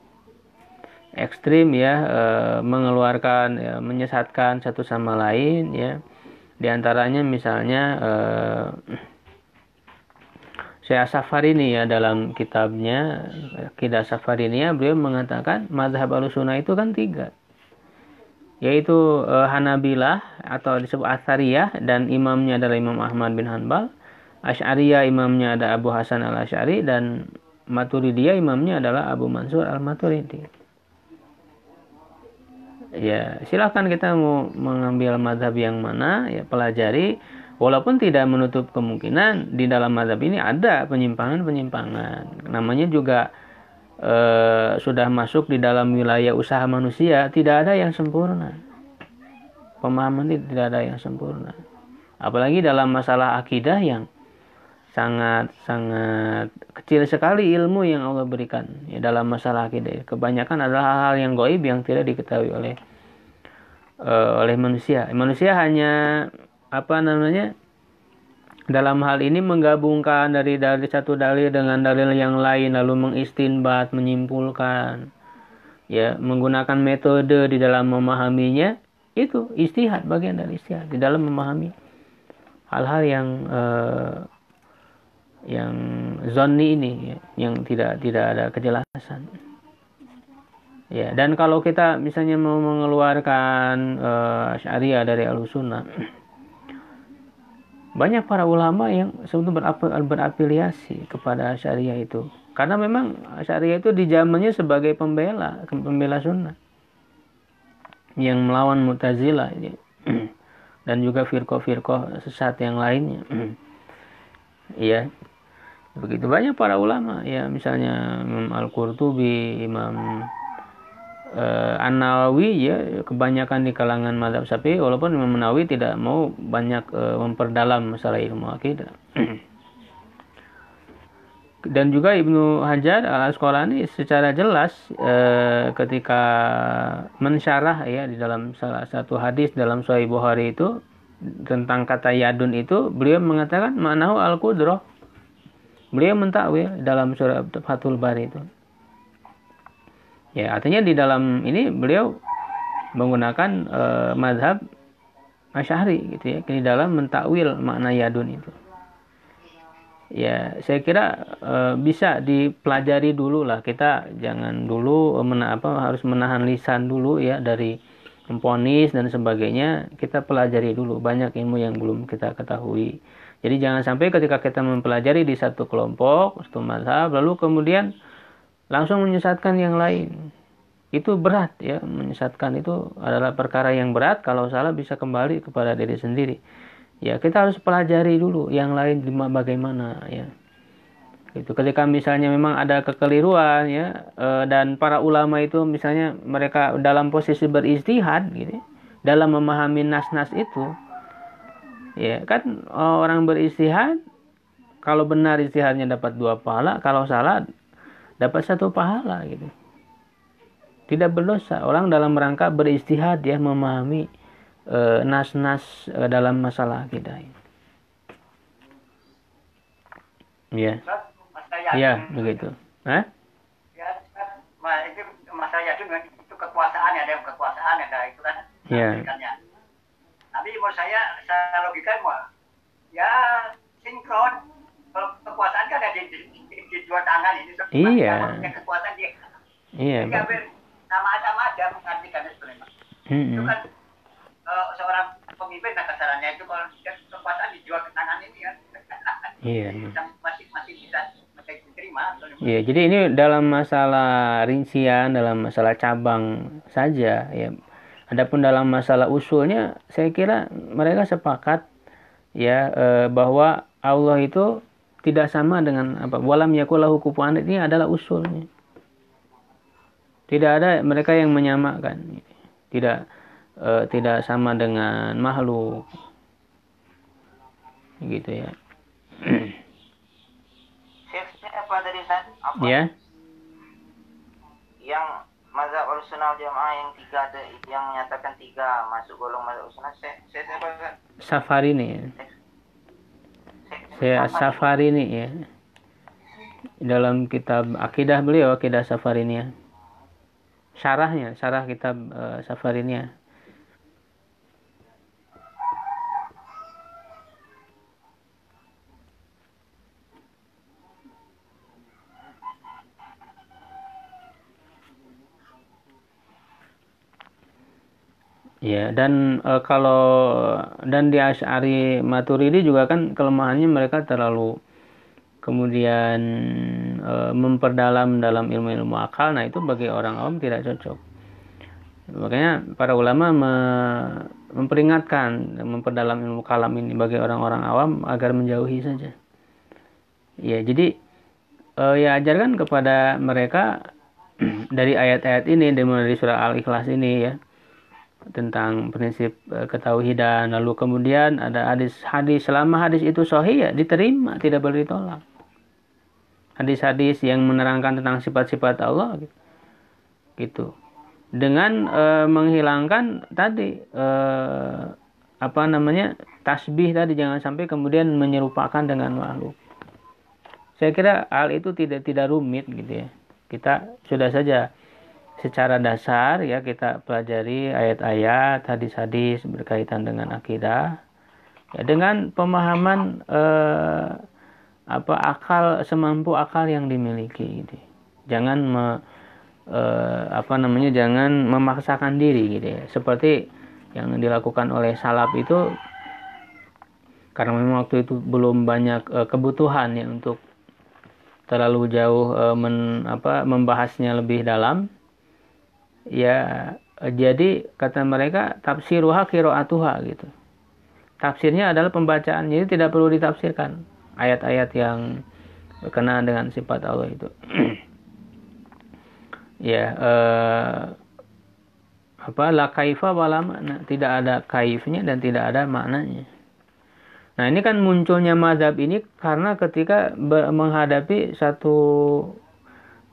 ekstrim ya e, mengeluarkan ya, menyesatkan satu sama lain ya diantaranya misalnya e, eh, safar ini ya dalam kitabnya kita safar ini ya beliau mengatakan mazhab al-sunnah itu kan tiga yaitu e, Hanabilah atau disebut Athariyah dan imamnya adalah Imam Ahmad bin Hanbal Asy'ariyah imamnya ada Abu Hasan al-Asy'ari dan Maturidiyah imamnya adalah Abu Mansur al-Maturidi. Ya, silahkan kita mau mengambil madhab yang mana, ya pelajari. Walaupun tidak menutup kemungkinan di dalam madhab ini ada penyimpangan-penyimpangan. Namanya juga e, sudah masuk di dalam wilayah usaha manusia, tidak ada yang sempurna. Pemahaman tidak ada yang sempurna. Apalagi dalam masalah akidah yang sangat sangat kecil sekali ilmu yang Allah berikan ya dalam masalah akidah. Kebanyakan adalah hal-hal yang goib yang tidak diketahui oleh uh, oleh manusia. Manusia hanya apa namanya dalam hal ini menggabungkan dari dari satu dalil dengan dalil yang lain lalu mengistinbat, menyimpulkan ya menggunakan metode di dalam memahaminya itu istihad bagian dari istihad di dalam memahami hal-hal yang uh, yang zonni ini yang tidak tidak ada kejelasan ya dan kalau kita misalnya mau mengeluarkan uh, syariah dari al sunnah banyak para ulama yang sebetulnya berafiliasi kepada syariah itu karena memang syariah itu dijamannya sebagai pembela pembela sunnah yang melawan mutazila ya. dan juga firko firko sesat yang lainnya ya begitu banyak para ulama ya misalnya Imam Al Qurtubi Imam uh, eh, An Nawawi ya kebanyakan di kalangan madhab sapi walaupun Imam Nawawi tidak mau banyak uh, memperdalam masalah ilmu akidah dan juga Ibnu Hajar Al Asqalani secara jelas uh, ketika mensyarah ya di dalam salah satu hadis dalam Sahih Bukhari itu tentang kata yadun itu beliau mengatakan manahu al qudroh beliau mentakwil dalam surat Fathul Bari itu ya artinya di dalam ini beliau menggunakan e, madhab Asy'ari gitu ya di dalam mentakwil makna yadun itu ya saya kira e, bisa dipelajari dulu lah kita jangan dulu eh, mena, apa harus menahan lisan dulu ya dari memponis dan sebagainya kita pelajari dulu banyak ilmu yang belum kita ketahui jadi jangan sampai ketika kita mempelajari di satu kelompok, satu mazhab, lalu kemudian langsung menyesatkan yang lain. Itu berat ya, menyesatkan itu adalah perkara yang berat kalau salah bisa kembali kepada diri sendiri. Ya, kita harus pelajari dulu yang lain bagaimana ya. Itu ketika misalnya memang ada kekeliruan ya eh, dan para ulama itu misalnya mereka dalam posisi beristihad gitu ya, dalam memahami nas-nas itu ya kan eh, orang beristihad kalau benar istihadnya dapat dua pahala kalau salah dapat satu pahala gitu tidak berdosa orang dalam rangka beristihad ya memahami eh, nas-nas e, e, dalam masalah kita ya ya, ya begitu ya itu masalah itu, kekuasaan kan ya. Kan, kan, ya tapi mau saya saya logikan mau ya sinkron kekuasaan kan ada di, di, di, di dua tangan ini iya kekuatan dia iya Jadi, sama-sama aja mengartikannya sebenarnya mm-hmm. itu kan uh, seorang pemimpin nah kasarannya itu kalau kekuasaan dijual ke tangan ini kan iya masih iya. masih bisa iya jadi ini dalam masalah rincian dalam masalah cabang saja ya Adapun dalam masalah usulnya, saya kira mereka sepakat ya e, bahwa Allah itu tidak sama dengan apa walam yakulahu kufuwan ini adalah usulnya. Tidak ada mereka yang menyamakan. Tidak e, tidak sama dengan makhluk. Gitu ya. Apa tadi, Ya. Yang mazhab al-sunnah jamaah yang tiga ada yang menyatakan tiga masuk golong mazhab al-sunnah saya saya siapa kan safari nih saya safari nih ya dalam kitab akidah beliau akidah ya syarahnya syarah kitab uh, ya Ya, dan e, kalau dan di Asy'ari Maturidi juga kan kelemahannya mereka terlalu kemudian e, memperdalam dalam ilmu-ilmu akal. Nah, itu bagi orang awam tidak cocok. Makanya para ulama me, memperingatkan memperdalam ilmu kalam ini bagi orang-orang awam agar menjauhi saja. Ya, jadi e, ya ajarkan kepada mereka dari ayat-ayat ini dari surah Al-Ikhlas ini ya tentang prinsip eh, ketauhidan lalu kemudian ada hadis-hadis selama hadis itu sahih ya diterima tidak boleh ditolak hadis-hadis yang menerangkan tentang sifat-sifat Allah gitu, gitu. dengan e, menghilangkan tadi e, apa namanya tasbih tadi jangan sampai kemudian menyerupakan dengan makhluk saya kira hal itu tidak tidak rumit gitu ya kita sudah saja secara dasar ya kita pelajari ayat-ayat, hadis-hadis berkaitan dengan akidah. Ya, dengan pemahaman eh, apa akal semampu akal yang dimiliki gitu. Jangan me, eh, apa namanya jangan memaksakan diri gitu ya. Seperti yang dilakukan oleh salaf itu karena memang waktu itu belum banyak eh, kebutuhan ya untuk terlalu jauh e, men, apa, membahasnya lebih dalam ya jadi kata mereka tafsir tafsiruha kiroatuha gitu tafsirnya adalah pembacaan jadi tidak perlu ditafsirkan ayat-ayat yang berkenaan dengan sifat Allah itu ya eh, apa la kaifa wala makna tidak ada kaifnya dan tidak ada maknanya nah ini kan munculnya mazhab ini karena ketika menghadapi satu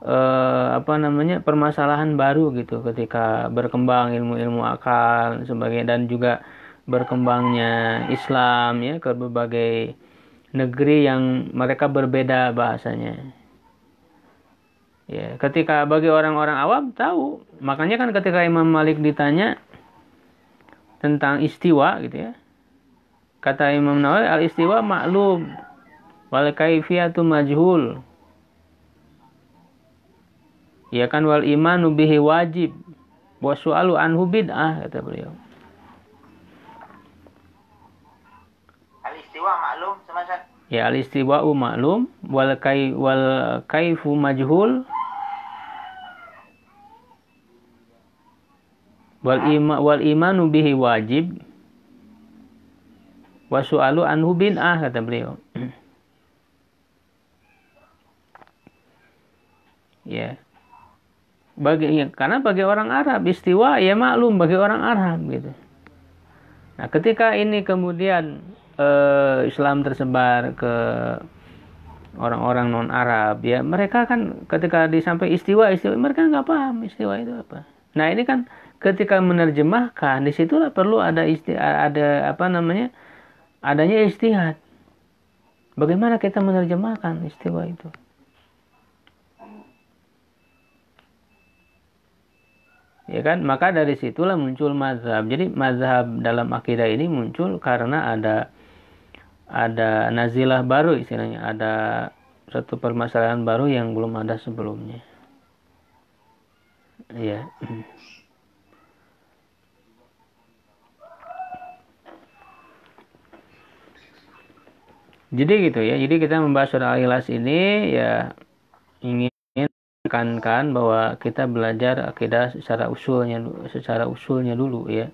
eh, apa namanya permasalahan baru gitu ketika berkembang ilmu-ilmu akal sebagai dan juga berkembangnya Islam ya ke berbagai negeri yang mereka berbeda bahasanya. Ya, ketika bagi orang-orang awam tahu, makanya kan ketika Imam Malik ditanya tentang istiwa gitu ya. Kata Imam Nawawi al istiwa maklum wal kaifiyatu majhul. Ya kan wal imanu bihi wajib. wasu'alu su'alu anhu bid'ah kata beliau. Al istiwa maklum semasa. Ya al istiwa maklum wal kai wal kaifu majhul. Wal ima wal imanu bihi wajib. wasu'alu su'alu anhu bid'ah kata beliau. ya. Yeah bagi ya, karena bagi orang Arab istiwa ya maklum bagi orang Arab gitu. Nah, ketika ini kemudian eh, Islam tersebar ke orang-orang non Arab ya mereka kan ketika disampai istiwa istiwa mereka nggak paham istiwa itu apa. Nah ini kan ketika menerjemahkan disitulah perlu ada isti ada apa namanya adanya istihad. Bagaimana kita menerjemahkan istiwa itu? ya kan maka dari situlah muncul mazhab jadi mazhab dalam akidah ini muncul karena ada ada nazilah baru istilahnya ada satu permasalahan baru yang belum ada sebelumnya ya jadi gitu ya jadi kita membahas surah al-ikhlas ini ya ingin menekankan bahwa kita belajar akidah secara usulnya secara usulnya dulu ya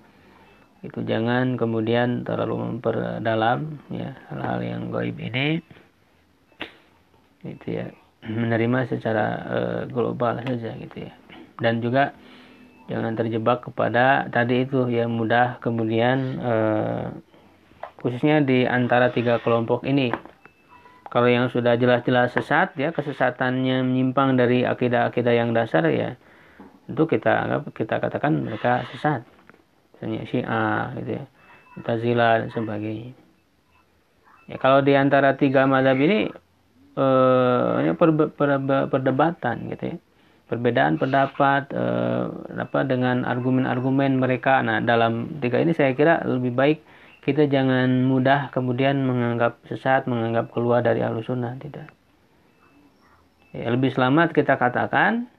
itu jangan kemudian terlalu memperdalam ya hal-hal yang goib ini itu ya menerima secara uh, global saja gitu ya dan juga jangan terjebak kepada tadi itu yang mudah kemudian uh, khususnya di antara tiga kelompok ini kalau yang sudah jelas-jelas sesat ya kesesatannya menyimpang dari akidah-akidah yang dasar ya itu kita anggap kita katakan mereka sesat misalnya Syiah gitu ya Tazila dan sebagainya ya kalau di antara tiga madhab ini eh, ini per, per, per, perdebatan gitu ya perbedaan pendapat eh, apa dengan argumen-argumen mereka nah dalam tiga ini saya kira lebih baik kita jangan mudah kemudian menganggap sesat, menganggap keluar dari sunnah, tidak. Ya, lebih selamat kita katakan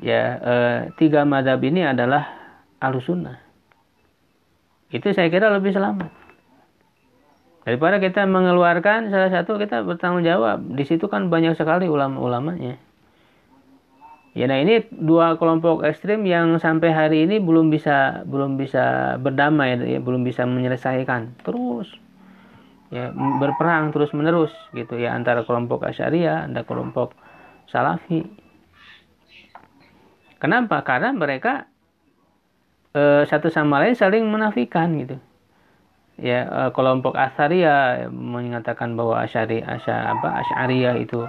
ya e, tiga madhab ini adalah sunnah. Itu saya kira lebih selamat. Daripada kita mengeluarkan salah satu kita bertanggung jawab. Di situ kan banyak sekali ulama-ulamanya. Ya nah ini dua kelompok ekstrim yang sampai hari ini belum bisa belum bisa berdamai ya, belum bisa menyelesaikan terus ya berperang terus menerus gitu ya antara kelompok asharia dan kelompok salafi. Kenapa? Karena mereka e, satu sama lain saling menafikan gitu. Ya e, kelompok asharia mengatakan bahwa asyari asya apa asharia itu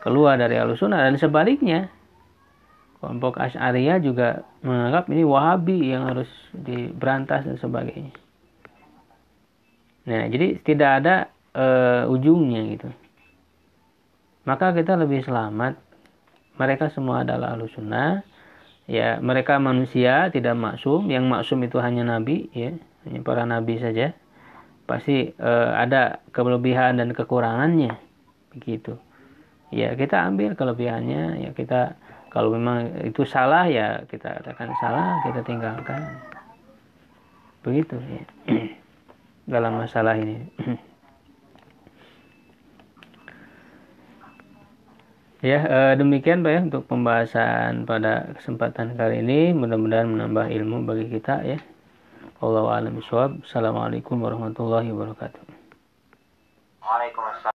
keluar dari alusuna dan sebaliknya kelompok Asharia juga menganggap ini Wahabi yang harus diberantas dan sebagainya. Nah, jadi tidak ada e, ujungnya gitu. Maka kita lebih selamat. Mereka semua adalah ahlu Ya, mereka manusia tidak maksum. Yang maksum itu hanya nabi, ya, hanya para nabi saja. Pasti e, ada kelebihan dan kekurangannya, begitu. Ya, kita ambil kelebihannya, ya kita kalau memang itu salah ya kita katakan salah kita tinggalkan begitu ya dalam masalah ini ya e, demikian pak ya untuk pembahasan pada kesempatan kali ini mudah-mudahan menambah ilmu bagi kita ya Allah alam Assalamualaikum warahmatullahi wabarakatuh Waalaikumsalam